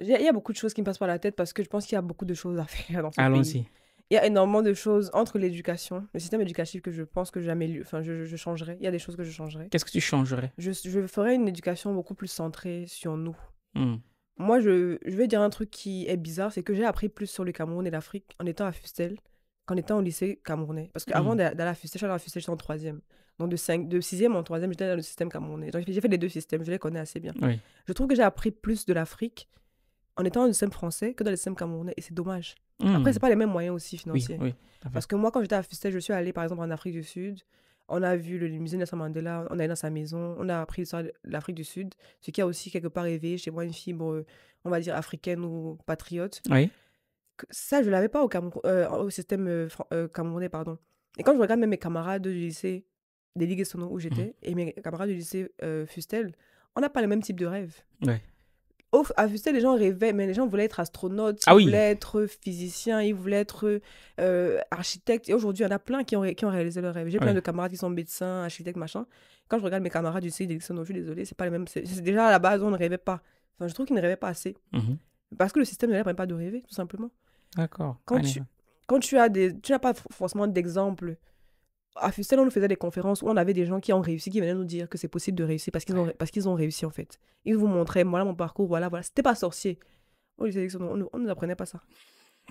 A: Il y, a beaucoup de choses qui me passent par la tête parce que je pense qu'il y a beaucoup de choses à faire dans ce Allons-y il y a énormément de choses entre l'éducation, le système éducatif que je pense que jamais enfin je, je, changerais. Il y a des choses que je changerais. Qu'est-ce que tu changerais je, je ferais une éducation beaucoup plus centrée sur nous. Hmm. Moi, je, vais dire un truc qui est bizarre, c'est que j'ai appris plus sur le Cameroun et l'Afrique en étant à Fustel qu'en étant au lycée camerounais. Parce qu'avant hmm. d'aller à Fustel, j'allais à Fustel, j'étais en troisième. Donc de, sixième de en troisième, j'étais dans le système camerounais. Donc j'ai fait les deux systèmes, je les connais assez bien. Je trouve que j'ai appris plus de l'Afrique en étant dans le système français que dans le système camerounais. Et c'est dommage. Mmh. Après, hmm. c'est pas les mêmes moyens aussi financiers. Parce que moi, quand j'étais à Fustel, je suis allée par exemple en Afrique du Sud. On a vu le musée Nelson Mandela, on est allé dans sa maison, on a appris l'histoire de l'Afrique du Sud, ce qui a aussi quelque part rêvé chez moi une fibre, euh, on va dire, africaine ou patriote. Oui. Ça, je l'avais pas au, euh, au système euh, camerounais, pardon. Et quand je regarde même mes camarades du lycée, des ligues où j'étais, mmh. et mes camarades du lycée Fustel, on n'a pas le même type de rêve. Ouais au, ah, à les gens rêvaient, mais les gens voulaient être astronautes, ah ils voulaient être euh, physiciens, ils voulaient être architecte euh, euh, architectes. Et aujourd'hui, il y en a plein qui ont, qui ont réalisé leur rêve. J'ai plein de camarades qui sont médecins, architectes, machin. Quand je regarde mes camarades du CID, je suis désolé c'est pas les mêmes. C'est, déjà à la base, on ne rêvait pas. Enfin, je trouve qu'ils ne rêvaient pas assez. Mmh Parce que le système ne leur permet pas de rêver, tout simplement. D'accord. Quand tu, quand tu as des. Tu n'as pas forcément d'exemple à Fustel, on faisait des conférences où on avait des gens qui ont réussi, qui venaient nous dire que c'est possible de réussir parce qu'ils ont, parce qu'ils ont réussi en fait. Ils vous montraient, voilà mon parcours, voilà, voilà. C'était pas sorcier. On ne nous apprenait pas ça.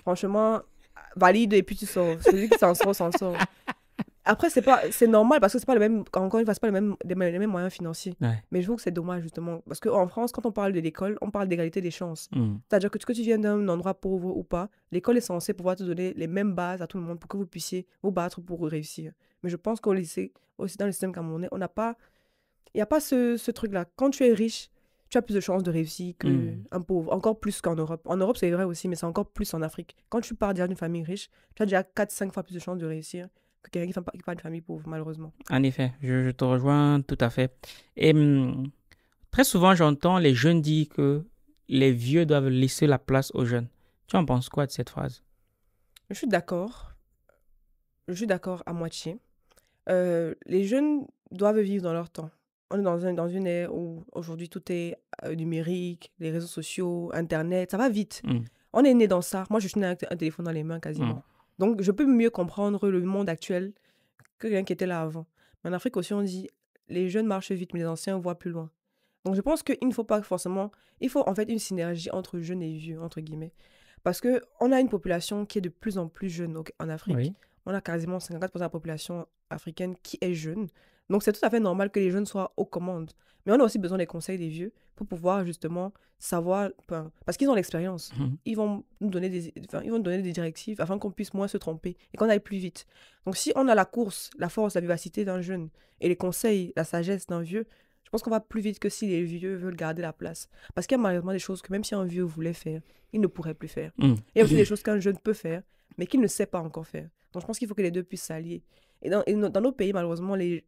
A: Franchement, valide et puis tu sors. Celui qui s'en sort, s'en sort. Après, c'est pas, c'est normal parce que c'est pas le même, encore une fois, pas le même, les, mêmes, moyens financiers. Mais je trouve que c'est dommage justement parce qu'en France, quand on parle de l'école, on parle d'égalité des chances. Hmm. C'est-à-dire que que tu viennes d'un endroit pauvre ou pas, l'école est censée pouvoir te donner les mêmes bases à tout le monde pour que vous puissiez vous battre pour réussir. Mais je pense qu'au lycée, aussi dans le système camerounais, on n'a pas, il y a pas ce, ce truc-là. Quand tu es riche, tu as plus de chances de réussir qu'un hmm. pauvre, encore plus qu'en Europe. En Europe, c'est vrai aussi, mais c'est encore plus en Afrique. Quand tu pars d'une famille riche, tu as déjà 4-5 fois plus de chances de réussir que quelqu'un qui n'a pas famille pauvre, malheureusement.
B: En effet, je, te rejoins tout à fait. Et hum, très souvent, j'entends les jeunes dire que les vieux doivent laisser la place aux jeunes. Tu en penses quoi de cette phrase
A: Je suis d'accord. Je suis d'accord à moitié. Euh, les jeunes doivent vivre dans leur temps. On est dans, dans une ère où aujourd'hui tout est euh, numérique, les réseaux sociaux, Internet, ça va vite. Hum. On est né dans ça. Moi, je suis né avec un téléphone dans les mains quasiment. Hum. Donc, je peux mieux comprendre le monde actuel que quelqu'un qui était là avant. Mais en Afrique aussi, on dit les jeunes marchent vite, mais les anciens voient plus loin. Donc, je pense qu'il ne faut pas forcément. Il faut en fait une synergie entre jeunes et vieux, entre guillemets. Parce qu'on a une population qui est de plus en plus jeune en Afrique. On a quasiment 54% de la population africaine qui est jeune. Donc c'est tout à fait normal que les jeunes soient aux commandes. Mais on a aussi besoin des conseils des vieux pour pouvoir justement savoir, parce qu'ils ont l'expérience. Mhm. Ils vont nous donner des, ils vont donner des directives afin qu'on puisse moins se tromper et qu'on aille plus vite. Donc si on a la course, la force, la vivacité d'un jeune et les conseils, la sagesse d'un vieux, je pense qu'on va plus vite que si les vieux veulent garder la place. Parce qu'il y a malheureusement des choses que même si un vieux voulait faire, il ne pourrait plus faire. Mhm. Il y a aussi des choses qu'un jeune peut faire, mais qu'il ne sait pas encore faire. Donc je pense qu'il faut que les deux puissent s'allier. Et, dans, et dans, nos pays, malheureusement, les,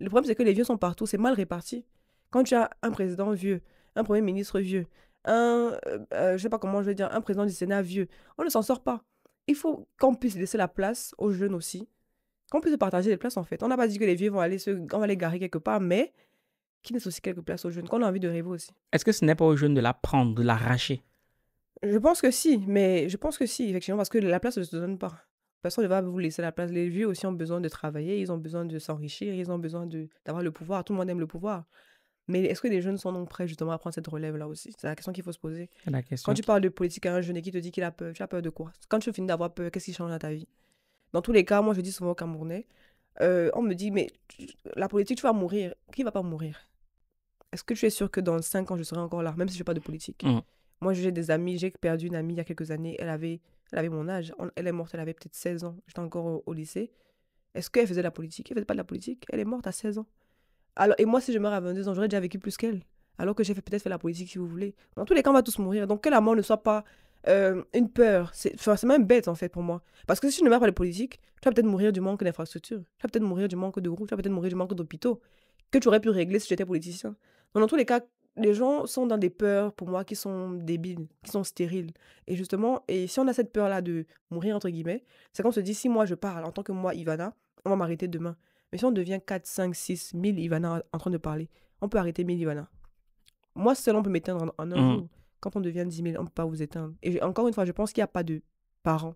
A: le problème, c'est que les vieux sont partout, c'est mal réparti. Quand tu as un président vieux, un premier ministre vieux, un, euh, euh, je sais pas comment je vais dire, un président du Sénat vieux, on ne s'en sort pas. Il faut qu'on puisse laisser la place aux jeunes aussi, qu'on puisse partager les places en fait. On n'a pas dit que les vieux vont aller se, garer quelque part, mais qui laissent aussi quelques places aux jeunes, qu'on a envie de rêver aussi.
B: Est-ce que ce n'est pas aux jeunes de la prendre, de l'arracher
A: Je pense que si, mais je pense que si, effectivement, parce que la place ne se donne pas façon, ne va vous laisser la place. Les vieux aussi ont besoin de travailler, ils ont besoin de s'enrichir, ils ont besoin d'avoir le pouvoir. Tout le monde aime le pouvoir. Mais est-ce que les jeunes sont donc prêts justement à prendre cette relève-là aussi C'est la question qu'il faut se poser. Quand tu parles de politique à un jeune et qui te dit qu'il a peur, tu as peur de quoi Quand tu finis d'avoir peur, qu'est-ce qui change dans ta vie Dans tous les cas, moi je dis souvent aux Camerounais, euh, on me dit, mais la politique, tu vas mourir. Qui va pas mourir Est-ce que tu es sûr que dans 5 ans, je serai encore là, même si je fais pas de politique mmh. Moi, j'ai des amis, j'ai perdu une amie il y a quelques années, elle avait elle avait mon âge. Elle est morte, elle avait peut-être 16 ans. J'étais encore au, lycée. Est-ce qu'elle faisait de la politique Elle faisait pas de la politique. Elle est morte à 16 ans. Alors, et moi, si je meurs à 22 ans, j'aurais déjà vécu plus qu'elle. Alors que j'ai peut-être fait la politique, si vous voulez. Dans tous les cas, on va tous mourir. Donc, que la mort ne soit pas euh, une peur. C'est même bête, en fait, pour moi. Parce que si je ne meurs pas de politique, tu vas peut-être mourir du manque d'infrastructures. Tu vas peut-être mourir du manque de routes. Tu vas peut-être mourir du manque d'hôpitaux. Que tu aurais pu régler si j'étais politicien. Donc, dans tous les cas, les gens sont dans des peurs, pour moi, qui sont débiles, qui sont stériles. Et justement, et si on a cette peur-là de mourir, entre guillemets, c'est qu'on se dit, si moi je parle en tant que moi, Ivana, on va m'arrêter demain. Mais si on devient 4, 5, 6, 1000 Ivana en train de parler, on peut arrêter 1000 Ivana. Moi seul, on peut m'éteindre en, un mmh. jour. Quand on devient 10 000, on ne peut pas vous éteindre. Et encore une fois, je pense qu'il n'y a pas de parent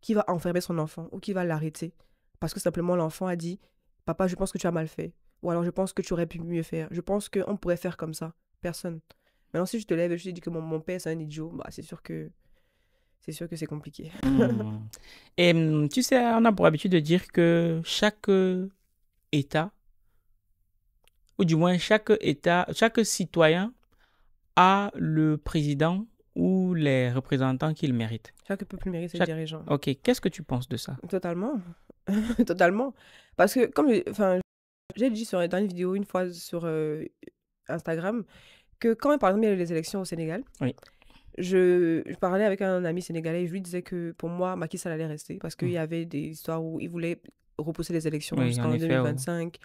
A: qui va enfermer son enfant ou qui va l'arrêter. Parce que simplement, l'enfant a dit Papa, je pense que tu as mal fait. Ou alors je pense que tu aurais pu mieux faire. Je pense qu'on pourrait faire comme ça. Personne. Maintenant, si je te lève et je te dis que mon, mon père, c'est un idiot, bah, c'est sûr que c'est sûr que c'est compliqué. Hmm. Et hmm,
B: tu sais, on a pour habitude de dire que chaque euh, État, ou du moins chaque État, chaque citoyen a le président ou les représentants qu'il mérite. Chaque peuple mérite ses dirigeants. Ok, qu'est-ce que tu penses de ça
A: Totalement. Totalement. Parce que, comme, enfin, j'ai dit dans une vidéo une fois sur Instagram que quand, il y a les élections au Sénégal, je, parlais avec un ami sénégalais et je lui disais que pour moi, Macky Sall allait rester parce qu'il mmh. y avait des histoires où il voulait repousser les élections jusqu'en 2025.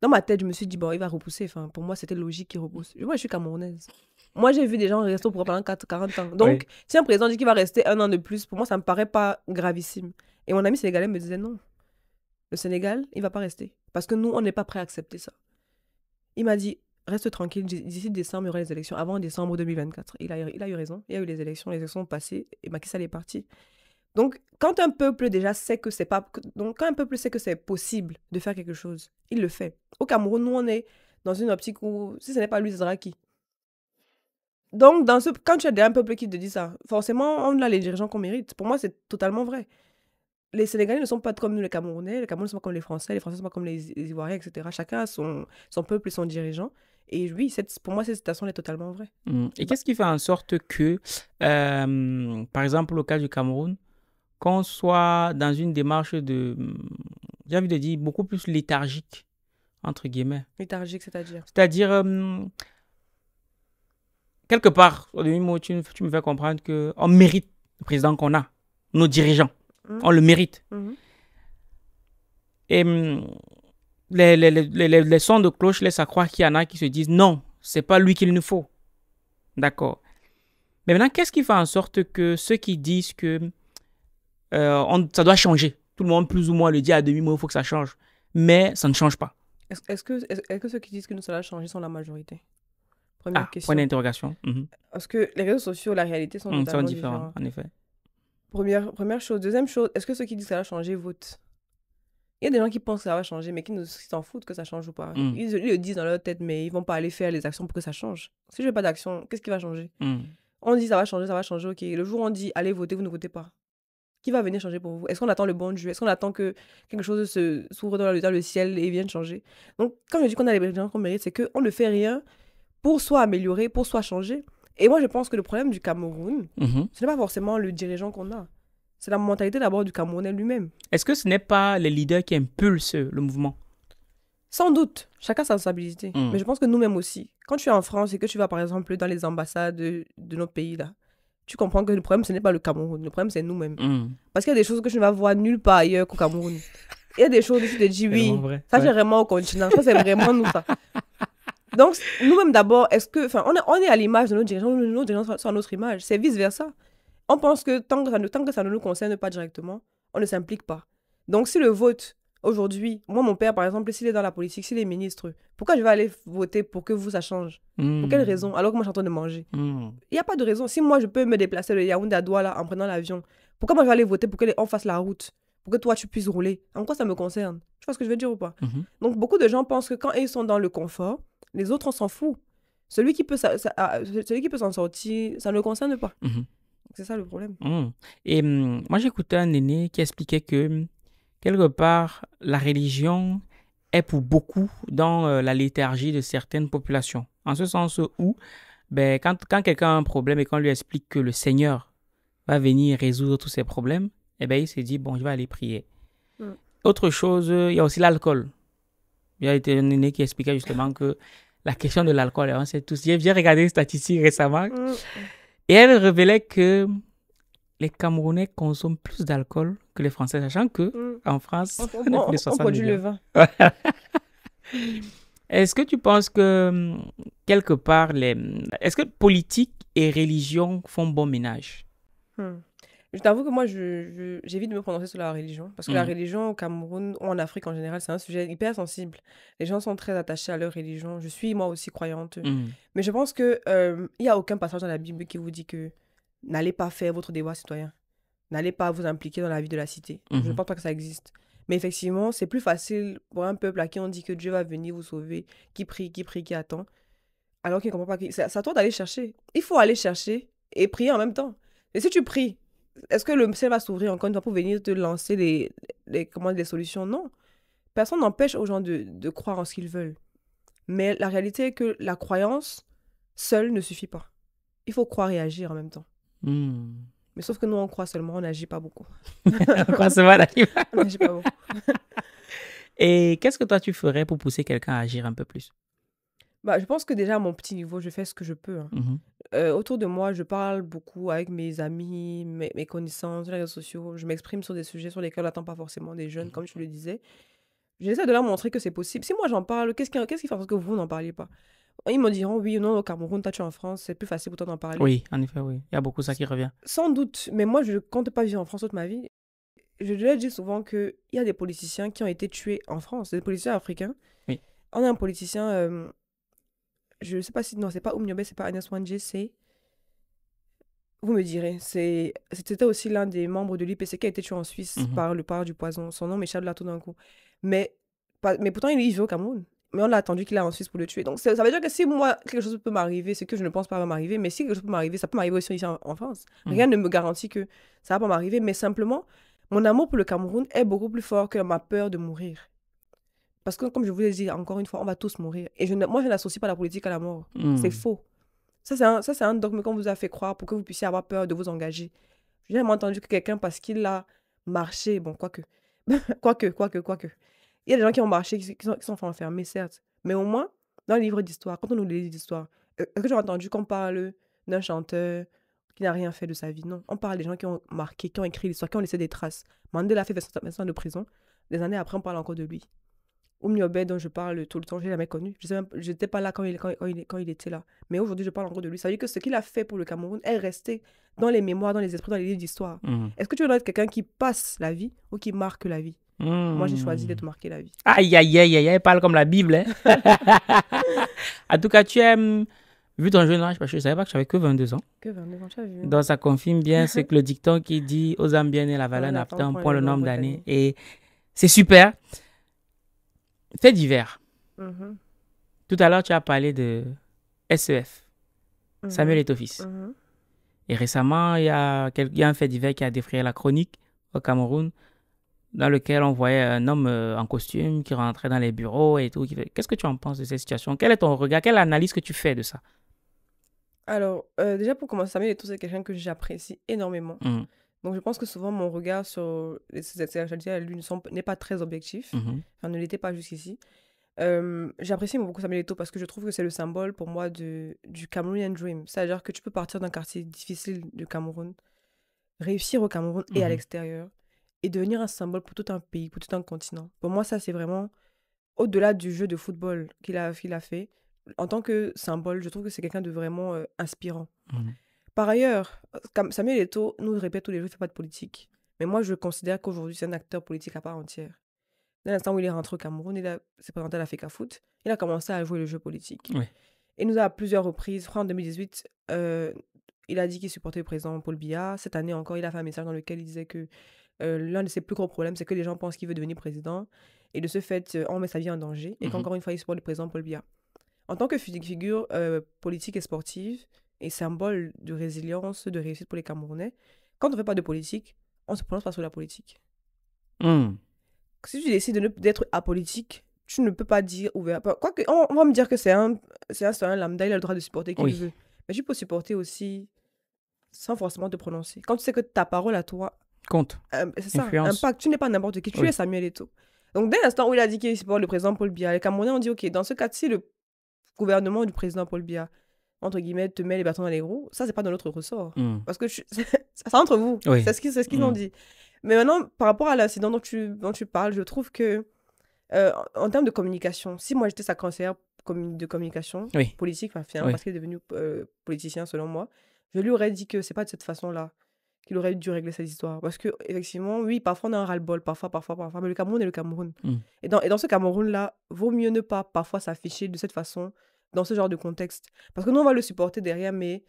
A: Dans ma tête, je me suis dit, bon, il va repousser. Enfin, pour moi, c'était logique qu'il repousse. Moi, je suis camerounaise. Moi, j'ai vu des gens rester pour pendant 40 ans. Donc, si un président dit qu'il va rester un an de plus, pour moi, ça me paraît pas gravissime. Et mon ami sénégalais me disait non le Sénégal, il va pas rester. Parce que nous, on n'est pas prêt à accepter ça. Il m'a dit, reste tranquille, d'ici décembre, il y aura les élections, avant décembre 2024. Il a, il a eu raison, il y a eu les élections, les élections sont passées, et Macky Sall est parti. Donc, quand un peuple déjà sait que c'est pas... Donc, quand un peuple sait que c'est possible de faire quelque chose, il le fait. Au Cameroun, nous, on est dans une optique où, si ce n'est pas lui, ce sera qui Donc, dans ce, quand tu as un peuple qui te dit ça, forcément, on a les dirigeants qu'on mérite. Pour moi, c'est totalement vrai les Sénégalais ne sont pas comme nous, les Camerounais. Les Camerounais ne sont pas comme les Français. Les Français ne sont pas comme les, Ivoiriens, etc. Chacun a son, peuple et son dirigeant. Et oui, pour moi, cette citation est totalement vraie.
B: Mm. Et qu'est-ce qui fait en sorte que, euh, par exemple, au cas du Cameroun, qu'on soit dans une démarche de, j'ai envie de dire, beaucoup plus léthargique, entre guillemets.
A: Léthargique, c'est-à-dire
B: C'est-à-dire, euh, quelque part, au début, tu, tu, me fais comprendre qu'on mérite le président qu'on a, nos dirigeants. Mmh. on le mérite. Mmh. Et hum, les, sons de cloche laissent à croire qu'il y en a qui se disent non, c'est pas lui qu'il nous faut. D'accord. Mais maintenant, qu'est-ce qui fait en sorte que ceux qui disent que euh, on, ça doit changer, tout le monde plus ou moins le dit à demi-mot, il faut que ça change, mais ça ne change pas.
A: Est-ce que, est que ceux qui disent que nous allons changer sont la majorité Première ah, question. Point
B: d'interrogation. Mmh.
A: Parce que les réseaux sociaux, la réalité sont, différents. totalement différents. En effet. Première, première chose. Deuxième chose, est-ce que ceux qui disent que ça va changer votent Il y a des gens qui pensent que ça va changer, mais qui ne s'en foutent que ça change ou pas. Hmm. Ils, le disent dans leur tête, mais ils vont pas aller faire les actions pour que ça change. Si je n'ai pas d'action, qu'est-ce qui va changer hmm. On dit ça va changer, ça va changer, ok. Le jour où on dit allez voter, vous ne votez pas. Qui va venir changer pour vous Est-ce qu'on attend le bon Dieu Est-ce qu'on attend que quelque chose se s'ouvre dans, le ciel et vienne changer Donc, quand je dis qu'on a les gens qu'on mérite, c'est qu'on ne fait rien pour soi améliorer, pour soi changer. Et moi, je pense que le problème du Cameroun, mhm. ce n'est pas forcément le dirigeant qu'on a. C'est la mentalité d'abord du Camerounais lui-même.
B: Est-ce que ce n'est pas les leaders qui impulsent le mouvement
A: Sans doute. Chacun sa sensibilité. Hmm. Mais je pense que nous-mêmes aussi. Quand tu es en France et que tu vas, par exemple, dans les ambassades de, de nos pays, là, tu comprends que le problème, ce n'est pas le Cameroun. Le problème, c'est nous-mêmes. Hmm. Parce qu'il y a des choses que tu ne vas voir nulle part ailleurs qu'au Cameroun. Il y a des choses où tu te dis, oui, ça, c'est vraiment au continent. Ça, c'est vraiment nous, ça. Donc, nous-mêmes d'abord, est-ce que, enfin, on, est, on est à l'image de nos dirigeants, nos dirigeants sont à notre image. C'est vice-versa. On pense que tant que, tant que ça ne nous concerne pas directement, on ne s'implique pas. Donc, si le vote aujourd'hui, moi, mon père, par exemple, s'il est dans la politique, s'il est ministre, pourquoi je vais aller voter pour que vous, ça change Pour quelle hmm. raison Alors que moi, je suis en train de manger. Hmm. Il y n'y a pas de raison. Si moi, je peux me déplacer le Yaoundé à Douala en prenant l'avion, pourquoi moi, je vais aller voter pour qu'on fasse la route Pour que toi, tu puisses rouler En quoi ça me concerne Tu vois ce que je veux dire ou pas mhm. Donc, beaucoup de gens pensent que quand ils sont dans le confort, les autres, on s'en fout. Celui qui peut ah, peut s'en sortir, ça ne le concerne pas. Mhm. C'est ça le problème.
B: Hmm. Et hmm, moi, j'écoutais un aîné qui expliquait que, hmm, quelque part, la religion est pour beaucoup dans euh, la léthargie de certaines populations. En ce sens où, ben, quand, quand quelqu'un a un problème et qu'on lui explique que le Seigneur va venir résoudre tous ses problèmes, eh ben, il s'est dit, bon, je vais aller prier. Autre chose, il y a aussi l'alcool. Il y a été aîné qui expliquait justement que la question de l'alcool, on hein, sait tous. J'ai regardé une statistique récemment mm. et elle révélait que les Camerounais consomment plus d'alcool que les Français, sachant que mm. en France, on, produit le vin. Est-ce que tu penses que quelque part, les... est-ce que politique et religion font bon ménage
A: hmm. Je t'avoue que moi, je, j'évite de me prononcer sur la religion, parce que la mm. religion au Cameroun, ou en Afrique en général, c'est un sujet hyper sensible. Les gens sont très attachés à leur religion. Je suis moi aussi croyante. Mm. Mais je pense qu'il euh, n'y y a aucun passage dans la Bible qui vous dit que n'allez pas faire votre devoir citoyen. N'allez pas vous impliquer dans la vie de la cité. Je ne mm-hmm. pense pas que ça existe. Mais effectivement, c'est plus facile pour un peuple à qui on dit que Dieu va venir vous sauver, qui prie, qui prie, qui attend, alors qu'il ne comprend pas. C'est à toi d'aller chercher. Il faut aller chercher et prier en même temps. Et si tu pries est-ce que le ciel va s'ouvrir encore une fois pour venir te lancer des, les des solutions Non. Personne n'empêche aux gens de, de croire en ce qu'ils veulent. Mais la réalité est que la croyance seule ne suffit pas. Il faut croire et agir en même temps. Hmm. Mais sauf que nous, on croit seulement, on n'agit pas beaucoup. on croit seulement, on n'agit pas beaucoup.
B: et qu'est-ce que toi, tu ferais pour pousser quelqu'un à agir un peu plus
A: bah, je pense que déjà, à mon petit niveau, je fais ce que je peux. Hein. Mmh euh, autour de moi, je parle beaucoup avec mes amis, mes, mes connaissances, les réseaux sociaux. Je m'exprime sur des sujets sur lesquels on n'attend pas forcément des jeunes, comme je le disais. J'essaie de leur montrer que c'est possible. Si moi j'en parle, qu'est-ce qui, quest qui fait que vous n'en parliez pas Ils me diront oui ou non au Cameroun, on tu tué en France, c'est plus facile pour toi d'en parler. Oui,
B: en effet, oui. Il y a beaucoup ça qui revient.
A: Sans doute, mais moi je ne compte pas vivre en France toute ma vie. Je leur dis souvent qu'il y a des politiciens qui ont été tués en France, des politiciens africains. Oui. On a un politicien, euh, je ne sais pas si non c'est pas Oum c'est pas Agnès Wanje, c'est vous me direz, c'est c'était aussi l'un des membres de l'IPC qui a été tué en Suisse mhm. par le par du poison. Son nom est là tout d'un coup. Mais, mais pourtant, il vit au Cameroun. Mais on l'a attendu qu'il a en Suisse pour le tuer. Donc ça, veut dire que si moi, quelque chose peut m'arriver, c'est que je ne pense pas m'arriver, mais si quelque chose peut m'arriver, ça peut m'arriver aussi ici en, France. Mhm. Rien ne me garantit que ça va pas m'arriver, mais simplement, mon amour pour le Cameroun est beaucoup plus fort que ma peur de mourir. Parce que, comme je vous l'ai dit, encore une fois, on va tous mourir. Et je moi, je n'associe pas la politique à la mort. Hmm. C'est faux. Ça, c'est un, ça, c'est un dogme qu'on vous a fait croire pour que vous puissiez avoir peur de vous engager. J'ai jamais entendu que quelqu'un, parce qu'il a marché, bon, quoique, quoique, quoique, quoique. Il y a des gens qui ont marché, qui, sont, qui enfermés, certes. Mais au moins, dans les livres d'histoire, quand on nous lit d'histoire, est-ce euh, euh, que j'ai entendu qu'on parle d'un chanteur qui n'a rien fait de sa vie Non, on parle des gens qui ont marqué, qui ont écrit l'histoire, qui ont laissé des traces. Mandela a fait 25 ans de prison. Des années après, on parle encore de lui. Oumniobé, dont je parle tout le temps, je l'ai jamais connu. Je n'étais pas là quand il, quand, il, était là. Mais aujourd'hui, je parle encore de lui. Ça veut dire que ce qu'il a fait pour le Cameroun est resté dans les mémoires, dans les esprits, dans les livres d'histoire. Mmh. Est-ce que tu veux être quelqu'un qui passe la vie ou qui marque la vie mmh. Moi, j'ai choisi d'être marqué la vie.
B: Aïe, aïe, aïe, aïe, parle comme la Bible. Hein? en tout cas, tu aimes. Mmh, vu ton jeune âge, parce que je savais pas que tu n'avais que 22 ans. Que 22 ans, tu as vu. Hein. Donc ça confirme bien, ce que le dicton qui dit aux âmes bien et la valeur n'attend point le nombre d'années. Et c'est super fait divers. Mm-hmm. Tout à l'heure, tu as parlé de SEF, mm-hmm. Samuel est office. Mm-hmm. Et récemment, il y, a un fait divers qui a défrayé la chronique au Cameroun, dans lequel on voyait un homme euh, en costume qui rentrait dans les bureaux et tout. Qu'est-ce que tu en penses de cette situation Quel est ton regard Quelle analyse que tu fais de ça
A: alors, euh, déjà pour commencer, Samuel est c'est quelqu'un que j'apprécie énormément. Mm. Donc je pense que souvent mon regard sur les actualités à l'une n'est pas très objectif, mmh enfin ne l'était pas jusqu'ici. J'apprécie beaucoup Samuel Eto'o parce que je trouve que c'est le symbole pour moi de, du Cameroonian Dream. C'est-à-dire que tu peux partir d'un quartier difficile du Cameroun, réussir au Cameroun et à mmh l'extérieur, et devenir un symbole pour tout un pays, pour tout un continent. Pour moi, ça, c'est vraiment au-delà du jeu de football qu'il a, fait. En tant que symbole, je trouve que c'est quelqu'un de vraiment euh, inspirant. Mmh par ailleurs, Samuel Eto'o nous répète tous les jours, qu'il ne fait pas de politique. Mais moi, je considère qu'aujourd'hui, c'est un acteur politique à part entière. Dès l'instant où il est rentré au Cameroun, il s'est présenté à la FECA Foot, il a commencé à jouer le jeu politique. Oui. Et nous a à plusieurs reprises, en 2018, euh, il a dit qu'il supportait le président Paul Biya. Cette année encore, il a fait un message dans lequel il disait que euh, l'un de ses plus gros problèmes, c'est que les gens pensent qu'il veut devenir président. Et de ce fait, euh, on met sa vie en danger. Et mmh qu'encore une fois, il supporte le président Paul Biya. En tant que figure politique et sportive, et symbole de résilience, de réussite pour les Camerounais, quand on ne fait pas de politique, on se prononce pas sur la politique. Hmm. Si tu décides d'être apolitique, tu ne peux pas dire ouvert. Quoique, on, on va me dire que c'est un, c'est un lambda, il a le droit de supporter qui il veut. Mais tu peux supporter aussi sans forcément te prononcer. Quand tu sais que ta parole à toi compte, euh, c'est ça, impact. Tu n'es pas n'importe qui, tu es Samuel tout. Donc, dès l'instant où il a dit qu'il supporte le président Paul Biya, les Camerounais ont dit OK, dans ce cas-ci, le gouvernement du président Paul Biya entre guillemets, te met les bâtons dans les roues, ça, c'est pas dans notre ressort. Hmm. Parce que c'est entre vous. C'est ce qu'ils ce ont hmm. dit. Mais maintenant, par rapport à l'incident dont tu, tu parles, je trouve que, euh, en termes de communication, si moi j'étais sa conseillère de communication politique, enfin, parce qu'il est devenu euh, politicien, selon moi, je lui aurais dit que c'est pas de cette façon-là qu'il aurait dû régler cette histoire. Parce que, effectivement, oui, parfois on a un ras-le-bol, parfois, parfois, parfois, mais le Cameroun est le Cameroun. Hmm. Et, dans, et dans ce Cameroun-là, vaut mieux ne pas parfois s'afficher de cette façon dans ce genre de contexte. Parce que nous, on va le supporter derrière, mais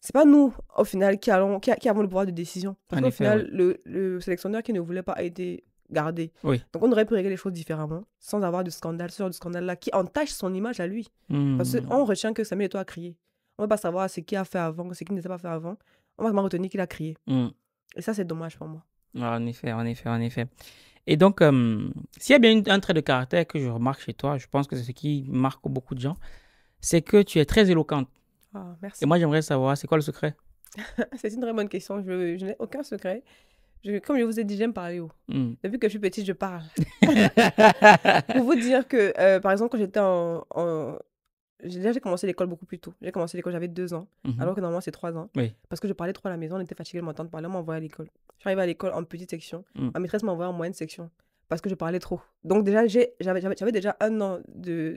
A: c'est pas nous, au final, qui, allons, qui, avons le pouvoir de décision. Parce qu'au final, le, sélectionneur qui ne voulait pas a été gardé. Donc, on aurait pu régler les choses différemment, sans avoir de scandale, ce genre de scandale-là, qui entache son image à lui. Hmm. Parce qu'on retient que Samuel et toi a crié. On va pas savoir ce qu'il a fait avant, ce qu'il ne pas fait avant. On va seulement retenir qu'il a crié. Hmm. Et ça, c'est dommage pour moi.
B: Ah, en effet, en effet, en effet. Et donc, euh, s'il y a bien un trait de caractère que je remarque chez toi, je pense que c'est ce qui marque beaucoup de gens, c'est que tu es très éloquente. Ah, merci. Et moi, j'aimerais savoir, c'est quoi le secret
A: C'est une très bonne question. Je, n'ai aucun secret. comme je vous ai dit, j'aime parler haut. Hmm. Depuis que je suis petite, je parle. Pour vous dire que, euh, par exemple, quand j'étais en, j'ai j'ai commencé l'école beaucoup plus tôt. J'ai commencé l'école, j'avais deux ans, mhm. alors que normalement c'est trois ans. Parce que je parlais trop à la maison, on était fatigué de m'entendre parler, on m'envoyait à l'école. Je suis arrivée à l'école en petite section. Hmm. Ma maîtresse m'envoyait en moyenne section parce que je parlais trop. Donc déjà, j'avais déjà un an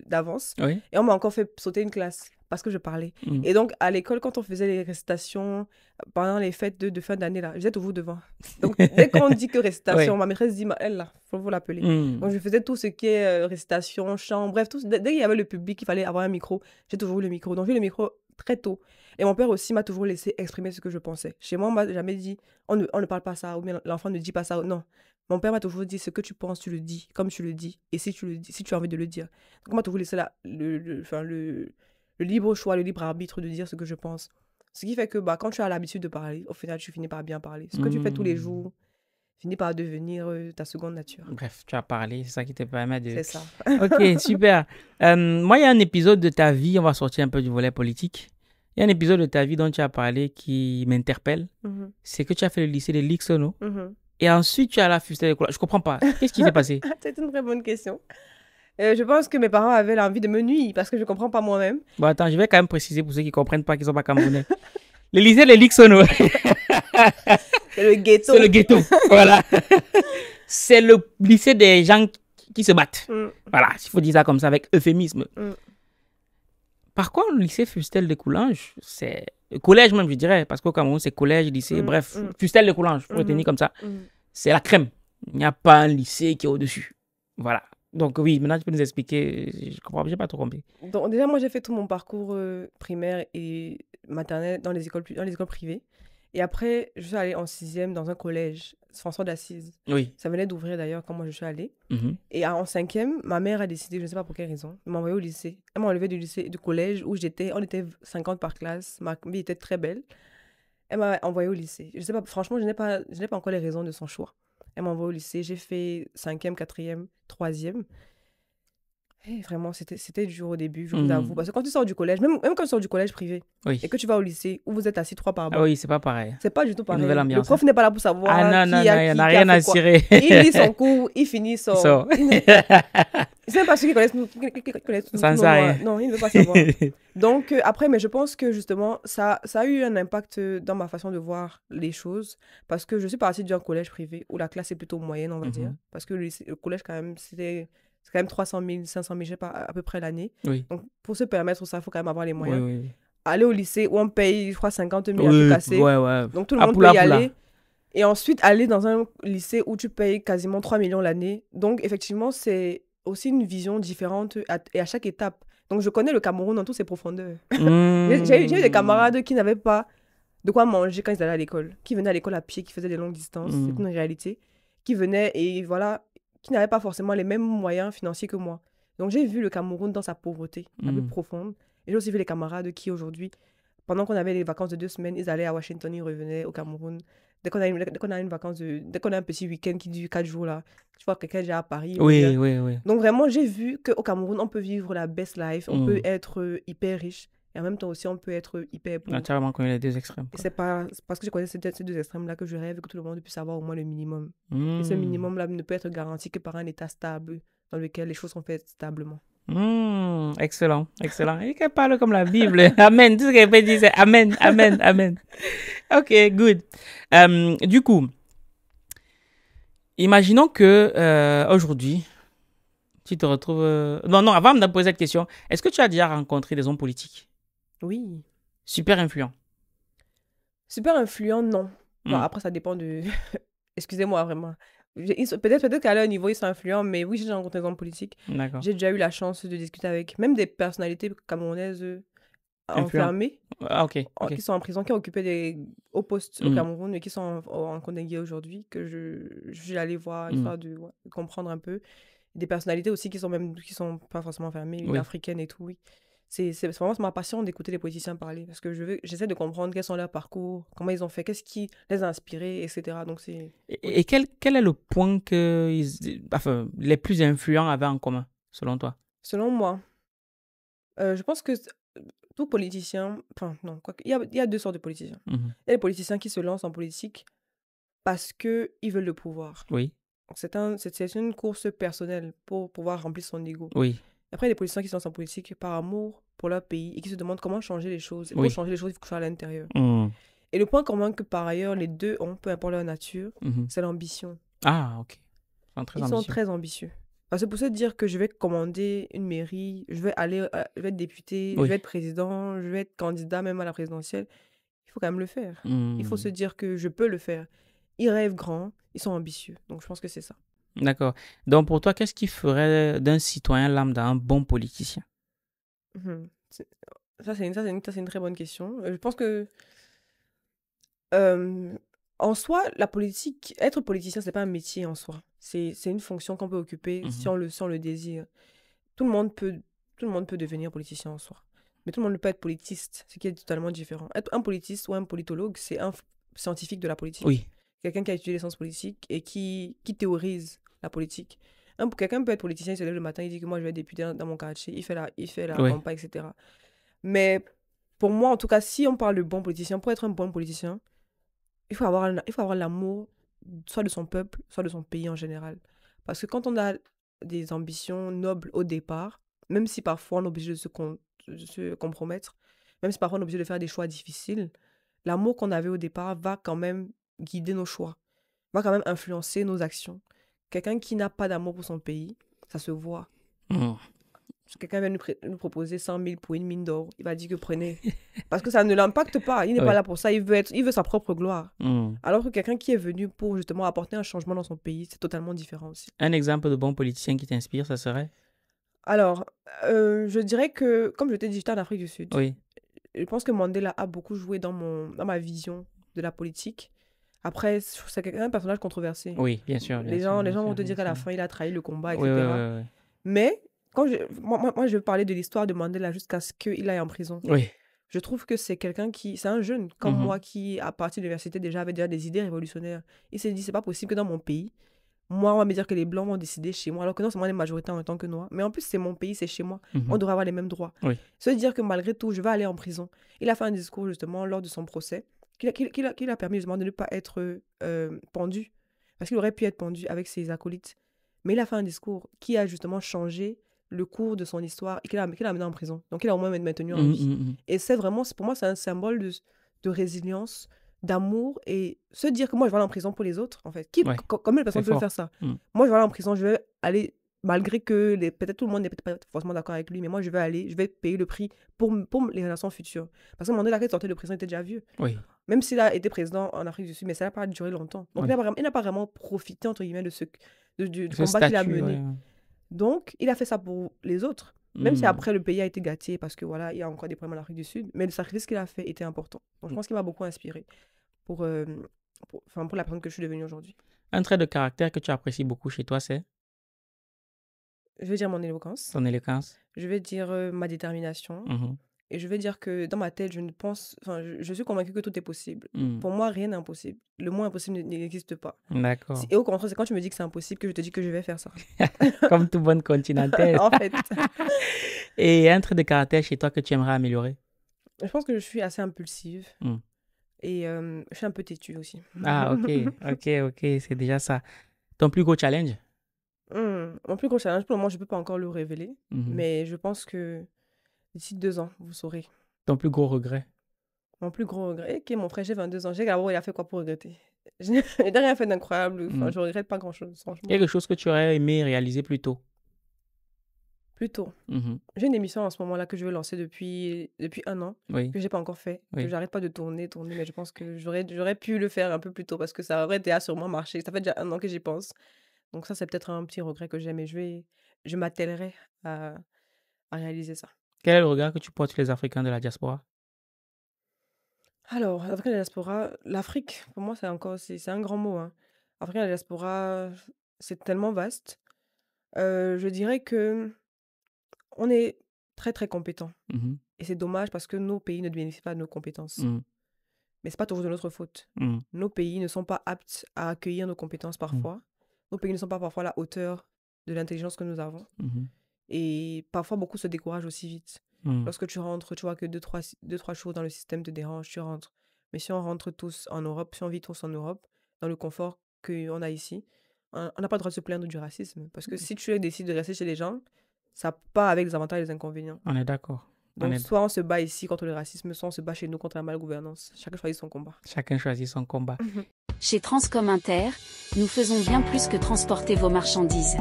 A: d'avance. Et on m'a encore fait sauter une classe parce que je parlais. Mmh. Et donc, à l'école, quand on faisait les récitations pendant les fêtes de, de fin d'année, là, j'étais toujours devant. Donc, dès qu'on dit que récitation, ma maîtresse dit, elle, là, faut vous l'appeler. Mmh. Donc, je faisais tout ce qui est euh, récitation, chant, bref, tout, dès, qu'il y avait le public, il fallait avoir un micro. J'ai toujours eu le micro. Donc, j'ai le micro très tôt. Et mon père aussi m'a toujours laissé exprimer ce que je pensais. Chez moi, on m'a jamais dit on ne, on ne parle pas ça, ou bien l'enfant ne dit pas ça. Non. Mon père m'a toujours dit ce que tu penses, tu le dis, comme tu le dis, et si tu le si tu as envie de le dire. Donc, on m'a toujours laissé le, enfin, le, libre choix, le libre arbitre de dire ce que je pense. Ce qui fait que bah, quand tu as l'habitude de parler, au final, tu finis par bien parler. Ce que tu fais tous les mmh. jours, finit par devenir euh, ta seconde nature.
B: Bref, tu as parlé, c'est ça qui te permet de... C'est ça. ok, super. Euh, moi, il y a un épisode de ta vie, on va sortir un peu du volet politique. Il y a un épisode de ta vie dont tu as parlé qui m'interpelle. Mhm. C'est que tu as fait le lycée de Lixono. Mhm. Et ensuite, tu as la fusée de Je comprends pas. Qu'est-ce qui s'est passé
A: C'est une très bonne question. Euh, je pense que mes parents avaient l'envie de me nuire parce que je ne comprends pas moi-même.
B: Bon, attends, je vais quand même préciser pour ceux qui ne comprennent pas, qu'ils ne sont pas camerounais. L'Élysée, de Lixono. C'est le ghetto. C'est le ghetto. voilà.
A: C'est
B: le lycée des gens qui se battent. Mm. Voilà, il faut dire ça comme ça avec euphémisme. Mm. Par contre, le lycée Fustel de Coulanges, c'est. Collège même, je dirais, parce qu'au Cameroun, c'est collège, lycée, mm, bref. Fustel de Coulanges, pour mm-hmm. tenir comme ça. C'est la crème. Il n'y a pas un lycée qui est au-dessus. Voilà. Donc oui, maintenant tu peux nous expliquer. Je comprends, j'ai pas trop compris.
A: Donc déjà moi j'ai fait tout mon parcours euh, primaire et maternelle dans les écoles dans les écoles privées. Et après, je suis allée en sixième dans un collège, François d'Assise. Oui. Ça venait d'ouvrir d'ailleurs quand moi je suis allée. Mhm. Et en cinquième, ma mère a décidé, je ne sais pas pour quelle raison, de m'envoyer au lycée. Elle m'a enlevée du lycée, du collège où j'étais. On était 50 par classe. Ma vie était très belle. Elle m'a envoyée au lycée. Je sais pas, franchement, je n'ai pas, je n'ai pas encore les raisons de son choix. Elle m'a envoyée au lycée. J'ai fait cinquième, quatrième, troisième. Eh, vraiment, c'était dur au début, je vous mmh. avoue. Parce que quand tu sors du collège, même, même quand tu sors du collège privé, et que tu vas au lycée, où vous êtes assis trois par ah banc. oui, c'est pas pareil. C'est pas du tout pareil. Le prof hein. n'est pas là pour savoir. Ah non, qui non, a, non, il n'y a rien à tirer. Il lit son cours, il finit son. sort. Il ne pas ceux qui connaissent nous. Qui connaissent ça Non, il ne veut pas savoir. Donc, euh, après, mais je pense que justement, ça, ça a eu un impact euh, dans ma façon de voir les choses. Parce que je suis partie d'un collège privé où la classe est plutôt moyenne, on va mmh dire. Parce que le collège, quand même, c'était c'est quand même 300 000, 500 000, je sais pas, à peu près l'année. Donc, pour se permettre ça, il faut quand même avoir les moyens. Aller au lycée, où on paye, je crois, 50 000 à casser. Donc, tout le ah, monde peut y aller. Et ensuite, aller dans un lycée où tu payes quasiment 3 millions l'année. Donc, effectivement, c'est aussi une vision différente à, et à chaque étape. Donc, je connais le Cameroun dans toutes ses profondeurs.
C: J'ai eu des hmm.
A: camarades qui n'avaient pas de quoi manger quand ils allaient à l'école, qui venaient à l'école à pied, qui faisaient des longues distances, c'est hmm. une réalité, qui venaient et voilà, qui n'avaient pas forcément les mêmes moyens financiers que moi. Donc j'ai vu le Cameroun dans sa pauvreté plus mhm. profonde. Et j'ai aussi vu les camarades qui aujourd'hui, pendant qu'on avait les vacances de deux semaines, ils allaient à Washington, ils revenaient au Cameroun. Dès qu'on a, a, une vacance, dès qu'on a un petit week-end qui dure quatre jours là, tu vois quelqu'un déjà à Paris. oui, oui, Donc vraiment, j'ai vu qu'au Cameroun, on peut vivre la best life, on peut mhm. être euh, hyper riche et en même temps aussi, on peut être hyper... Naturellement, quand il y a deux extrêmes. C'est pas... parce que je connais ces deux, extrêmes-là que je rêve que tout le monde puisse avoir au moins le minimum. Et ce hmm. minimum-là ne peut être garanti que par un état stable dans lequel les choses sont faites stablement.
B: Hmm. excellent, excellent. Et qu'elle parle comme la Bible. Amen. Tout ce qu'elle peut dire, c'est Amen, Amen, Amen. Ok, good. Euh, du coup, imaginons que euh, aujourd'hui, tu te retrouves. Euh, non, non, avant de me poser cette question, est-ce que tu as déjà rencontré des hommes politiques oui. Super influent.
A: Super influent, non. Hmm. Après, ça dépend de... Excusez-moi, vraiment. Peut-être peut qu'à leur niveau, ils sont influents, mais oui, j'ai rencontré des hommes politiques. J'ai déjà eu la chance de discuter avec même des personnalités camerounaises euh, enfermées, ah, qui sont en prison, qui occupaient des hauts postes au hmm. Cameroun, mais qui sont en, en aujourd'hui, que je, je voir, hmm. histoire de, comprendre un peu. Des personnalités aussi qui sont même qui sont pas forcément enfermées, africaines et tout, oui c'est vraiment ma passion d'écouter les politiciens parler parce que je j'essaie de comprendre quels sont leurs parcours, comment ils ont fait, qu'est-ce qui les a inspirés, etc. Donc c'est. Et,
B: quel, quel, est le point que ils, les plus influents avaient en commun, selon toi
A: Selon moi, euh, je pense que tout politicien, enfin non, il, y a, il y a deux sortes de politiciens. Mmh il y a les politiciens qui se lancent en politique parce que ils veulent le pouvoir. Oui. C'est un, une course personnelle pour pouvoir remplir son ego. Oui. Après, il y a des politiciens qui sont lancent en politique par amour pour leur pays et qui se demandent comment changer les choses. Et pour changer les choses, il faut que soit à l'intérieur. Mmh. Et le point commun que par ailleurs les deux ont, peu importe leur nature, mmh c'est l'ambition. Ah, ok. Ils sont très, ambitieux. Sont très ambitieux. Parce que pour se dire que je vais commander une mairie, je vais aller, euh, être député, je vais être président, je vais être candidat même à la présidentielle, il faut quand même le faire. Il faut mmh. se dire que je peux le faire. Ils rêvent grand, ils sont ambitieux. Donc je pense que c'est ça.
B: D'accord. Donc pour toi, qu'est-ce qui ferait d'un citoyen l'âme d'un bon politicien
A: mmh Ça, c'est une, très bonne question. Euh, je pense que en soi, la politique, être politicien, n'est pas un métier en soi. C'est une fonction qu'on peut occuper mmh si on le, si le désire. Tout le, monde peut, tout le monde peut devenir politicien en soi. Mais tout le monde ne peut pas être politiste, ce qui est totalement différent. Être un politiste ou un politologue, c'est un scientifique de la politique. Oui. Quelqu'un qui a étudié les sciences politiques et qui, qui théorise la politique. Quelqu'un peut être politicien, il se lève le matin, il dit que moi je vais être député dans, mon quartier, il fait la, il fait la campagne, etc. Mais pour moi, en tout cas, si on parle de bon politicien, pour être un bon politicien, il faut avoir, il faut avoir l'amour soit de son peuple, soit de son pays en général. Parce que quand on a des ambitions nobles au départ, même si parfois on est obligé de se, de se compromettre, même si parfois on est obligé de faire des choix difficiles, l'amour qu'on avait au départ va quand même guider nos choix, va quand même influencer nos actions. Quelqu'un qui n'a pas d'amour pour son pays, ça se voit. Hmm. Quelqu'un vient nous, proposer 100 000 pour une mine d'or, il va dire que prenez. Parce que ça ne l'impacte pas. Il n'est pas là pour ça. Il veut, il veut sa propre gloire. Hmm. Alors que quelqu'un qui est venu pour justement apporter un changement dans son pays, c'est totalement différent aussi.
B: Un exemple de bon politicien qui t'inspire, ça serait
A: Alors, euh, je dirais que, comme je t'ai dit, j'étais en Afrique du Sud. Oui. Je pense que Mandela a beaucoup joué dans, mon, dans ma vision de la politique. Après, c'est un personnage controversé. Oui, bien sûr. les gens, les gens vont te dire qu'à la fin, il a trahi le combat, etc. Mais quand je, moi, je veux parler de l'histoire de Mandela jusqu'à ce qu'il aille en prison. Je trouve que c'est quelqu'un qui, c'est un jeune comme mhm. moi qui, à partir de l'université, déjà avait déjà des idées révolutionnaires. Il s'est dit, c'est pas possible que dans mon pays, moi, on va me dire que les blancs vont décider chez moi, alors que non c'est moi les majorités en tant que noirs, mais en plus, c'est mon pays, c'est chez moi. Mhm. On devrait avoir les mêmes droits. Oui. Se dire que malgré tout, je vais aller en prison. Il a fait un discours justement lors de son procès qu'il a, permis justement de ne pas être euh, pendu, parce qu'il aurait pu être pendu avec ses acolytes. Mais il a fait un discours qui a justement changé le cours de son histoire et qui l'a qu amené en prison. Donc, il a au moins maintenu en mmh, vie. Mmh, mmh. Et c'est vraiment, pour moi, c'est un symbole de, de résilience, d'amour et se dire que moi, je vais aller en prison pour les autres, en fait. Qui, Combien de personnes faire ça Moi, je vais aller en prison, je vais aller, malgré que peut-être tout le monde n'est pas forcément d'accord avec lui, mais moi, je vais aller, je vais payer le prix pour, pour les relations futures. Parce que un moment donné, la sortie de prison était déjà vieux. Oui même s'il a été président en Afrique du Sud, mais ça n'a pas duré longtemps. Donc, il n'a pas, vraiment profité, entre guillemets, de ce, du combat qu'il a mené. Donc, il a fait ça pour les autres. Même si hmm. après le pays a été gâté parce que voilà, il y a encore des problèmes en Afrique du Sud, mais le sacrifice qu'il a fait était important. Donc je pense qu'il m'a beaucoup inspiré pour, euh, pour, la personne que je suis devenue aujourd'hui.
B: Un trait de caractère que tu apprécies beaucoup chez toi, c'est
A: Je vais dire mon éloquence. Ton éloquence. Je vais dire euh, ma détermination. Mmh et je vais dire que dans ma tête, je ne pense, enfin, je, suis convaincue que tout est possible. Mmh. Pour moi, rien n'est impossible. Le moins impossible n'existe pas. D'accord. Et au contraire, c'est quand tu me dis que c'est impossible que je te dis que je vais faire ça.
B: Comme tout bonne continentale. en fait. et un trait de caractère chez toi que tu aimerais améliorer
A: Je pense que je suis assez impulsive. Mmh. Et euh, je suis un peu têtue aussi. Ah, ok,
B: ok, ok, c'est déjà ça. Ton plus gros challenge
A: mmh. Mon plus gros challenge, pour le moment, je ne peux pas encore le révéler, mais je pense que D'ici deux ans, vous saurez.
B: Ton plus gros regret
A: Mon plus gros regret, ok mon frère, j'ai 22 ans. J'ai d'abord, ah, il a fait quoi pour regretter Je n'ai rien fait d'incroyable. Enfin, ne hmm. Je regrette pas grand-chose, franchement. Quelque chose que
B: tu aurais aimé réaliser plus tôt
A: Plus tôt. Mmh j'ai une émission en ce moment-là que je veux lancer depuis, depuis un an, que je n'ai pas encore fait. Je Que j'arrête pas de tourner, tourner, mais je pense que j'aurais pu le faire un peu plus tôt parce que ça aurait à sûrement marché. Ça fait déjà un an que j'y pense. Donc ça, c'est peut-être un petit regret que j'ai, mais je, vais, je à, à réaliser ça. Quel
B: est le regard que tu portes sur les Africains de la diaspora
A: Alors, Africains de la diaspora, l'Afrique, pour moi, c'est encore c'est, un grand mot. Hein. de la diaspora, c'est tellement vaste. Euh, je dirais que on est très, très compétents. Mmh Et c'est dommage parce que nos pays ne bénéficient pas de nos compétences. Mmh. Mais ce n'est pas toujours de notre faute. Mmh. Nos pays ne sont pas aptes à accueillir nos compétences parfois. Nos pays ne sont pas parfois à la hauteur de l'intelligence que nous avons. Et parfois, beaucoup se découragent aussi vite. Mmh. Lorsque tu rentres, tu vois que deux, trois, deux, trois choses dans le système te dérangent tu rentres. Mais si on rentre tous en Europe, si on vit tous en Europe, dans le confort qu'on a ici, on n'a pas le droit de se plaindre du racisme. Parce que mmh. si tu décides de rester chez les gens, ça pas avec les avantages et les inconvénients. On est d'accord. Donc, soit on se bat ici contre le racisme, soit on se bat chez nous contre la malgouvernance. Chacun choisit son combat. Chacun
B: choisit son combat.
A: Chez Transcom Inter, nous faisons bien plus que transporter vos marchandises.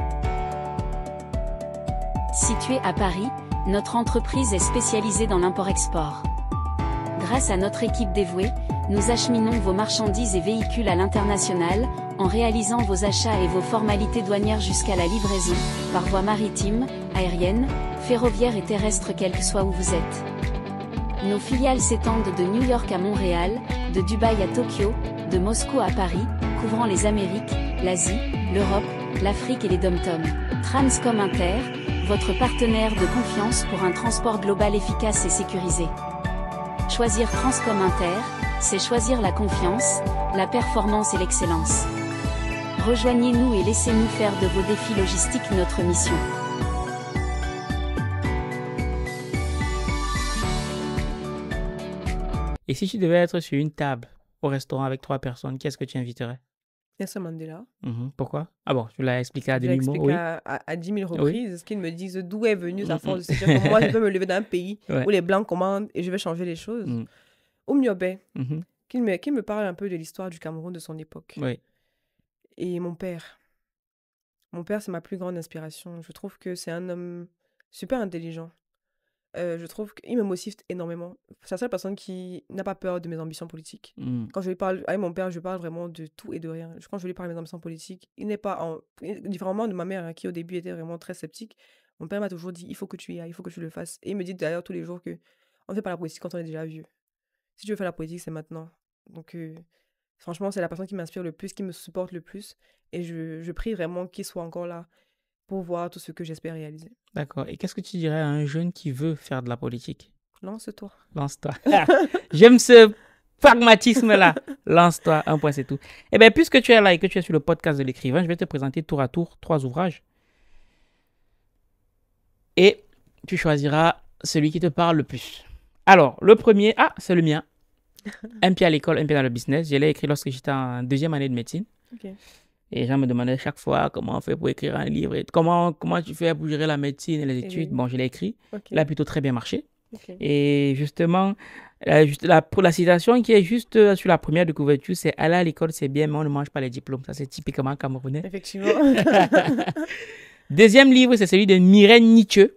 A: Située à Paris, notre entreprise est spécialisée dans l'import-export. Grâce à notre équipe dévouée, nous acheminons
B: vos marchandises et véhicules à l'international, en réalisant vos achats et vos formalités douanières jusqu'à la livraison, par voie maritime, aérienne, ferroviaire et terrestre quel que soit où vous êtes. Nos filiales s'étendent de New York à Montréal, de Dubaï à Tokyo, de Moscou à Paris, couvrant les Amériques, l'Asie, l'Europe, l'Afrique et les dom-toms. Transcom Inter, votre partenaire de confiance pour un transport global efficace et sécurisé. Choisir Transcom Inter, c'est choisir la confiance, la performance et l'excellence. Rejoignez-nous et laissez-nous faire de vos défis logistiques notre mission. Et si tu devais être sur une table au restaurant avec trois personnes, qu'est-ce que tu inviterais
A: Nelson Mandela.
B: Mhm. Pourquoi Ah bon, tu l'as expliqué à à,
A: à, 10 000 reprises. Ce qu'ils me disent, d'où est venue sa mm, force mm. de moi, je veux me lever d'un pays où les Blancs commandent et je vais changer les choses. Mmh. Mhm. qui qu'il me, me parle un peu de l'histoire du Cameroun de son époque. Et mon père. Mon père, c'est ma plus grande inspiration. Je trouve que c'est un homme super intelligent je trouve qu'il me motive énormément. C'est la seule personne qui n'a pas peur de mes ambitions politiques. Mmh. Quand je lui parle avec mon père, je parle vraiment de tout et de rien. Quand je lui parle de mes ambitions politiques, il n'est pas en... Différemment de ma mère, hein, qui au début était vraiment très sceptique, mon père m'a toujours dit il faut que tu y ailles, il faut que tu le fasses. Et il me dit d'ailleurs tous les jours que on ne fait pas la politique quand on est déjà vieux. Si tu veux faire la politique, c'est maintenant. Donc, franchement, c'est la personne qui m'inspire le plus, qui me supporte le plus. Et je, je prie vraiment qu'il soit encore là pour voir tout ce que j'espère réaliser.
B: D'accord. Et qu'est-ce que tu dirais à un jeune qui veut faire de la politique Lance-toi. Lance-toi. J'aime ce pragmatisme-là. Lance-toi, un point, c'est tout. Eh bien, puisque tu es là et que tu es sur le podcast de l'écrivain, je vais te présenter tour à tour trois ouvrages. Et tu choisiras celui qui te parle le plus. Alors, le premier, ah, c'est le mien. Un pied à l'école, un pied dans le business. Je l'ai écrit lorsque j'étais en deuxième année de médecine. OK. Et les gens me demandaient chaque fois comment on fait pour écrire un livre, et comment, comment tu fais pour gérer la médecine et les études. Bon, je l'ai écrit. Il a plutôt très bien marché. Et justement, la, la, la, citation qui est juste euh, sur la première de couverture, c'est Aller à l'école, c'est bien, mais on ne mange pas les diplômes. Ça, c'est typiquement camerounais. Effectivement. Deuxième livre, c'est celui de Mireille Nietzsche.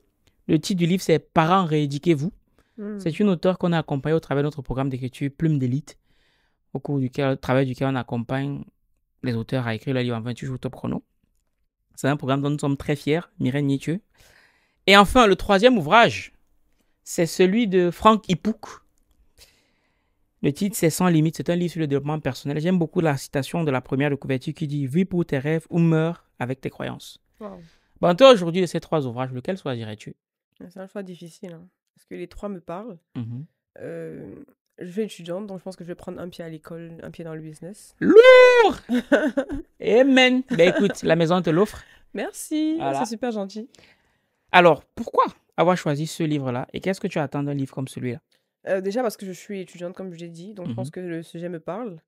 B: Le titre du livre, c'est Parents, rééduquez-vous vous hmm. C'est une auteure qu'on a accompagnée au travers de notre programme d'écriture Plume d'élite, au cours duquel, au travers duquel on accompagne les auteurs ont écrit le livre en 28 jours top chrono. C'est un programme dont nous sommes très fiers, Myrène Nietzsche. Et enfin, le troisième ouvrage, c'est celui de Franck Hipouk. Le titre, c'est Sans Limites. C'est un livre sur le développement personnel. J'aime beaucoup la citation de la première de couverture qui dit Vis pour tes rêves ou meurs avec tes croyances. Bon, toi, aujourd'hui, de ces trois ouvrages, lequel choisirais-tu
A: C'est un choix difficile. Hein, parce que les trois me parlent. Mhm. Euh, je suis étudiante, donc je pense que je vais prendre un pied à l'école, un pied dans le business.
B: Lourd Amen Ben écoute, la maison te l'offre.
A: Merci, c'est super gentil.
B: Alors, pourquoi avoir choisi ce livre-là et qu'est-ce que tu attends d'un livre comme celui-là
A: euh, Déjà parce que je suis étudiante, comme je l'ai dit, donc je pense mhm. que le sujet me parle.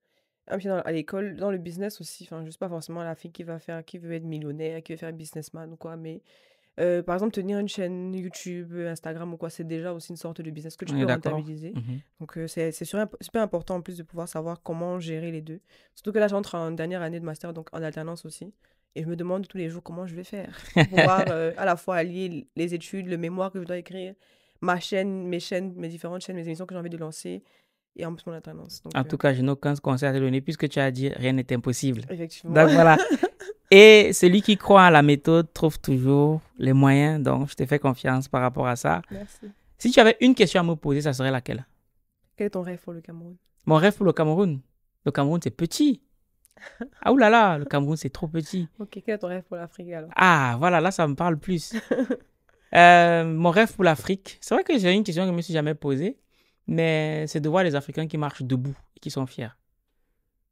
A: Un pied à l'école, dans le business aussi. Enfin, je ne pas forcément la fille qui va faire, qui veut être millionnaire, qui veut faire businessman ou quoi, mais euh, par exemple, tenir une chaîne YouTube, euh, Instagram ou quoi, c'est déjà aussi une sorte de business que tu peux rentabiliser. Mhm. Donc, euh, c'est super, important en plus de pouvoir savoir comment gérer les deux. Surtout que là, j'entre en dernière année de master, donc en alternance aussi. Et je me demande tous les jours comment je vais faire pour pouvoir à la fois allier les études, le mémoire que je dois écrire, ma chaîne, mes chaînes, mes différentes chaînes, mes émissions que j'ai envie de lancer, et en euh, tout
B: cas, je n'ai aucun conseil à te donner puisque tu as dit rien n'est impossible. Effectivement. Donc voilà. Et celui qui croit à la méthode trouve toujours les moyens. Donc je te fais confiance par rapport à ça. Merci. Si tu avais une question à me poser, ça serait laquelle
A: Quel est ton rêve pour le Cameroun
B: Mon rêve pour le Cameroun Le Cameroun, c'est petit. Ah oulala, le Cameroun, c'est trop petit.
A: Ok, quel est ton rêve pour l'Afrique alors
B: Ah, voilà, là, ça me parle plus. Euh, mon rêve pour l'Afrique, c'est vrai que j'ai une question que je ne me suis jamais posée mais c'est de voir les Africains qui marchent debout et qui sont fiers.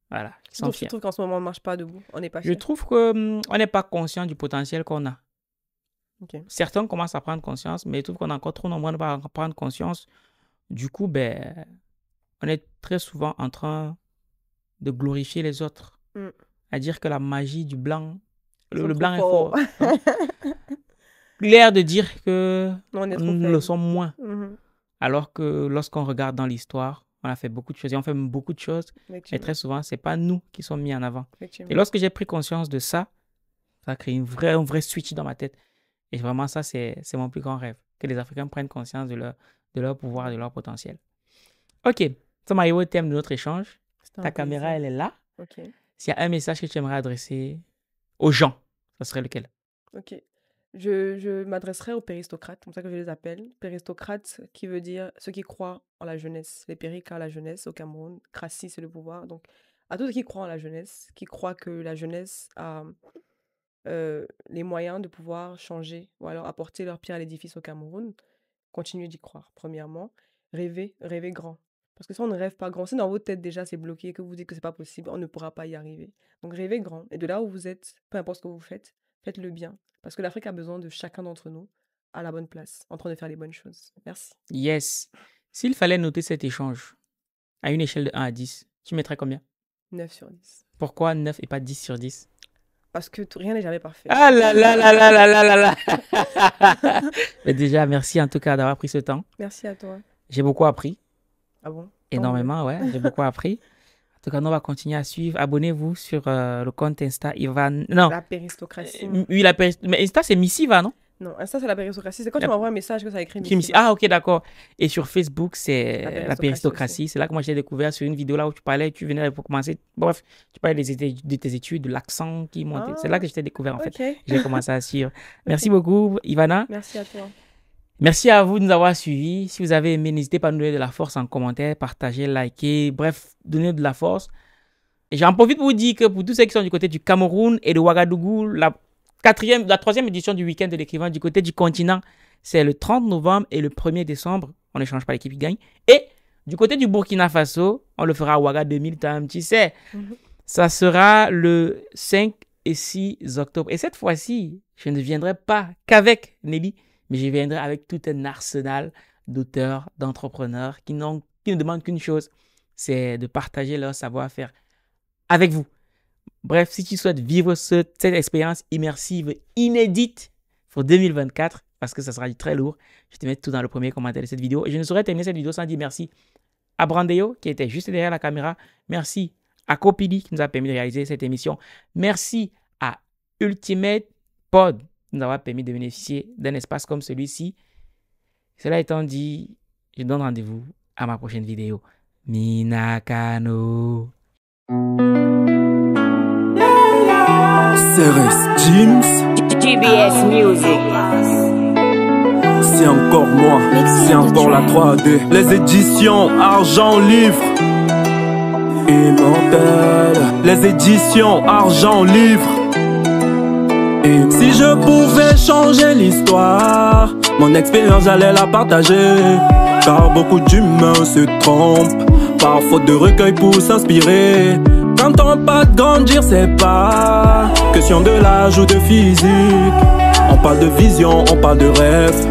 B: Voilà, qui sont Donc, Je trouve
A: qu'en ce moment, on ne marche pas debout, on n'est pas Je
B: trouve qu'on hum, n'est pas conscient du potentiel qu'on a. Certains commencent à prendre conscience, mais je trouve qu'on est encore trop nombreux à ne pas prendre conscience. Du coup, ben, on est très souvent en train de glorifier les autres, mm. à dire que la magie du blanc, le, le blanc fort. est fort. L'air de dire que nous le sommes moins. Mm-hmm. Alors que lorsqu'on regarde dans l'histoire, on a fait beaucoup de choses et on fait beaucoup de choses. Mais très souvent, ce n'est pas nous qui sommes mis en avant. Et lorsque j'ai pris conscience de ça, ça a créé une un vrai switch dans ma tête. Et vraiment, ça, c'est mon plus grand rêve, que les Africains prennent conscience de leur, pouvoir de leur potentiel. OK, m'a arrivés au thème de notre échange. Ta caméra, elle est là. S'il y a un message que tu aimerais adresser aux gens, ce serait lequel
A: OK je, m'adresserai aux péristocrates, comme ça que je les appelle. Péristocrates, qui veut dire ceux qui croient en la jeunesse. Les à la jeunesse au Cameroun. Crassi, c'est le pouvoir. Donc, à tous ceux qui croient en la jeunesse, qui croient que la jeunesse a euh, les moyens de pouvoir changer ou alors apporter leur pierre à l'édifice au Cameroun, continuez d'y croire, premièrement. Rêvez, rêvez grand. Parce que si on ne rêve pas grand, si dans votre tête déjà c'est bloqué, que vous dites que c'est pas possible, on ne pourra pas y arriver. Donc rêvez grand. Et de là où vous êtes, peu importe ce que vous faites, faites le bien. Parce que l'Afrique a besoin de chacun d'entre nous à la bonne place, en train de faire les bonnes choses. Merci.
B: Yes. S'il fallait noter cet échange à une échelle de 1 à 10, tu mettrais combien
A: 9 sur 10.
B: Pourquoi 9 et pas 10 sur 10
A: Parce que tout, rien n'est jamais parfait. Ah là là là là là là là là
B: Mais déjà, merci en tout cas d'avoir pris ce temps. Merci à toi. J'ai beaucoup appris. Ah bon
A: Énormément, ouais. J'ai
B: beaucoup appris. tout cas, on va continuer à suivre. Abonnez-vous sur euh, le compte Insta Ivan. Non. La péristocratie. oui, la péristocratie. Mais Insta, c'est Missiva, non
A: Non, Insta, c'est la péristocratie. C'est quand tu m'envoies un message que ça écrit Missiva.
B: Ah, ok, d'accord. Et sur Facebook, c'est la péristocratie. C'est là que moi, j'ai découvert sur une vidéo là où tu parlais, tu venais pour commencer. Bref, tu parlais de tes études, de l'accent qui montait. c'est là que je t'ai découvert, en fait. Ah, j'ai commencé à suivre. Merci beaucoup, Ivana. Merci à toi. Merci à vous de nous avoir suivis. Si vous avez aimé, n'hésitez pas à nous donner de la force en commentaire, partager, liker, bref, donner de la force. J'en profite pour vous dire que pour tous ceux qui sont du côté du Cameroun et de Ouagadougou, la quatrième, la troisième édition du week-end de l'écrivain du côté du continent, c'est le 30 novembre et le 1er décembre. On ne pas l'équipe qui gagne. Et du côté du Burkina Faso, on le fera à Ouaga 2000 tu sais. Mhm. Ça sera le 5 et 6 octobre. Et cette fois-ci, je ne viendrai pas qu'avec Nelly mais je viendrai avec tout un arsenal d'auteurs, d'entrepreneurs qui, ne demandent qu'une chose, c'est de partager leur savoir-faire avec vous. Bref, si tu souhaites vivre cette expérience immersive inédite pour 2024, parce que ça sera du très lourd, je te mets tout dans le premier commentaire de cette vidéo. Et je ne saurais terminer cette vidéo sans dire merci à Brandeo qui était juste derrière la caméra. Merci à Copili qui nous a permis de réaliser cette émission. Merci à Ultimate Pod nous avoir permis de bénéficier d'un espace comme celui-ci. Cela étant dit, je donne rendez-vous à ma prochaine vidéo. Minakano.
C: C'est C'est encore moi, c'est encore la 3D. Les éditions Argent Livre. Immortel. Les éditions Argent Livre si je pouvais changer l'histoire, mon expérience j'allais la partager. Car beaucoup d'humains se trompent, par faute de recueil pour s'inspirer. Quand on pas grandir, c'est pas question de l'âge ou de physique. On parle de vision, on parle de rêve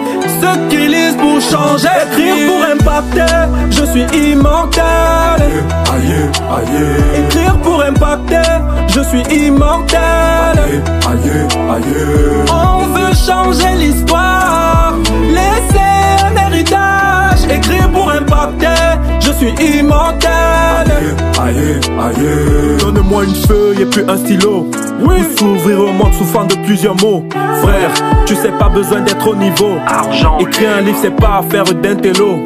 C: ceux qui lisent pour changer, écrire pour impacter, je suis immortel. Aïe, aïe. Écrire pour impacter, je suis immortel. Aïe, aïe. On veut changer l'histoire, laisser un héritage. Écrire pour impacter, je suis immortel. Donne-moi une feuille et puis un stylo. Oui. S'ouvrir au monde souffrant de plusieurs mots. Frère, tu sais pas besoin d'être au niveau. Argent. Écrire un livre, c'est pas affaire télo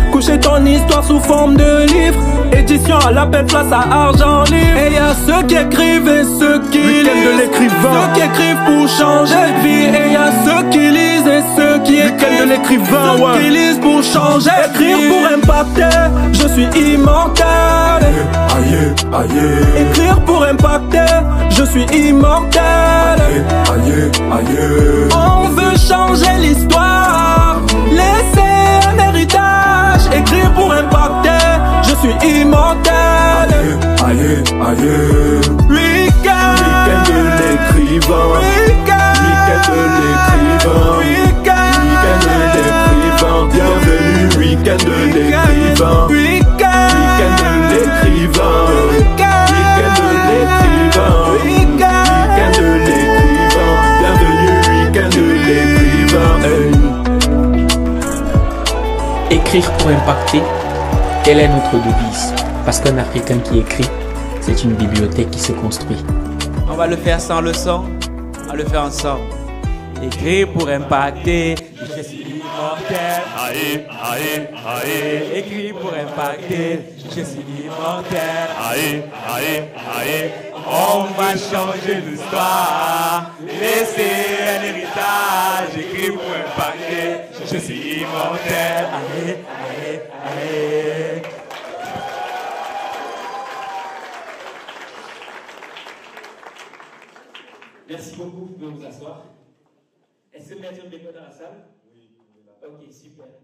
C: C'est ton histoire sous forme de livre Édition à la paix, place à argent libre Et y'a ceux qui écrivent et ceux qui lisent de l'écrivain Ceux qui écrivent pour changer de vie Et y'a ceux qui lisent et ceux qui écrivent de l'écrivain qui lisent pour changer Écrire pour impacter, je suis immortel aïe, aïe. Écrire pour impacter, je suis immortel aïe, aïe, On veut changer l'histoire Laisser un héritage pour impacter Je suis immortel Aïe, aïe, Weekend Weekend de l'écrivain Weekend de l'écrivain Weekend de l'écrivain Bienvenue, week de l'écrivain
B: écrire pour impacter, quelle est notre devise. Parce qu'un Africain qui écrit, c'est une bibliothèque qui se construit. On va le faire sans le son, on va le faire ensemble. Écrire pour impacter,
C: je suis Aïe, aïe, aïe. Écrire pour impacter, Aïe, aïe, on va changer l'histoire, laisser un héritage écrit pour un paquet. Je suis immortel. Allez, allez, allez. Merci beaucoup. Vous pouvez vous asseoir.
B: Est-ce que vous est dans la salle?
C: Oui. Ok, super.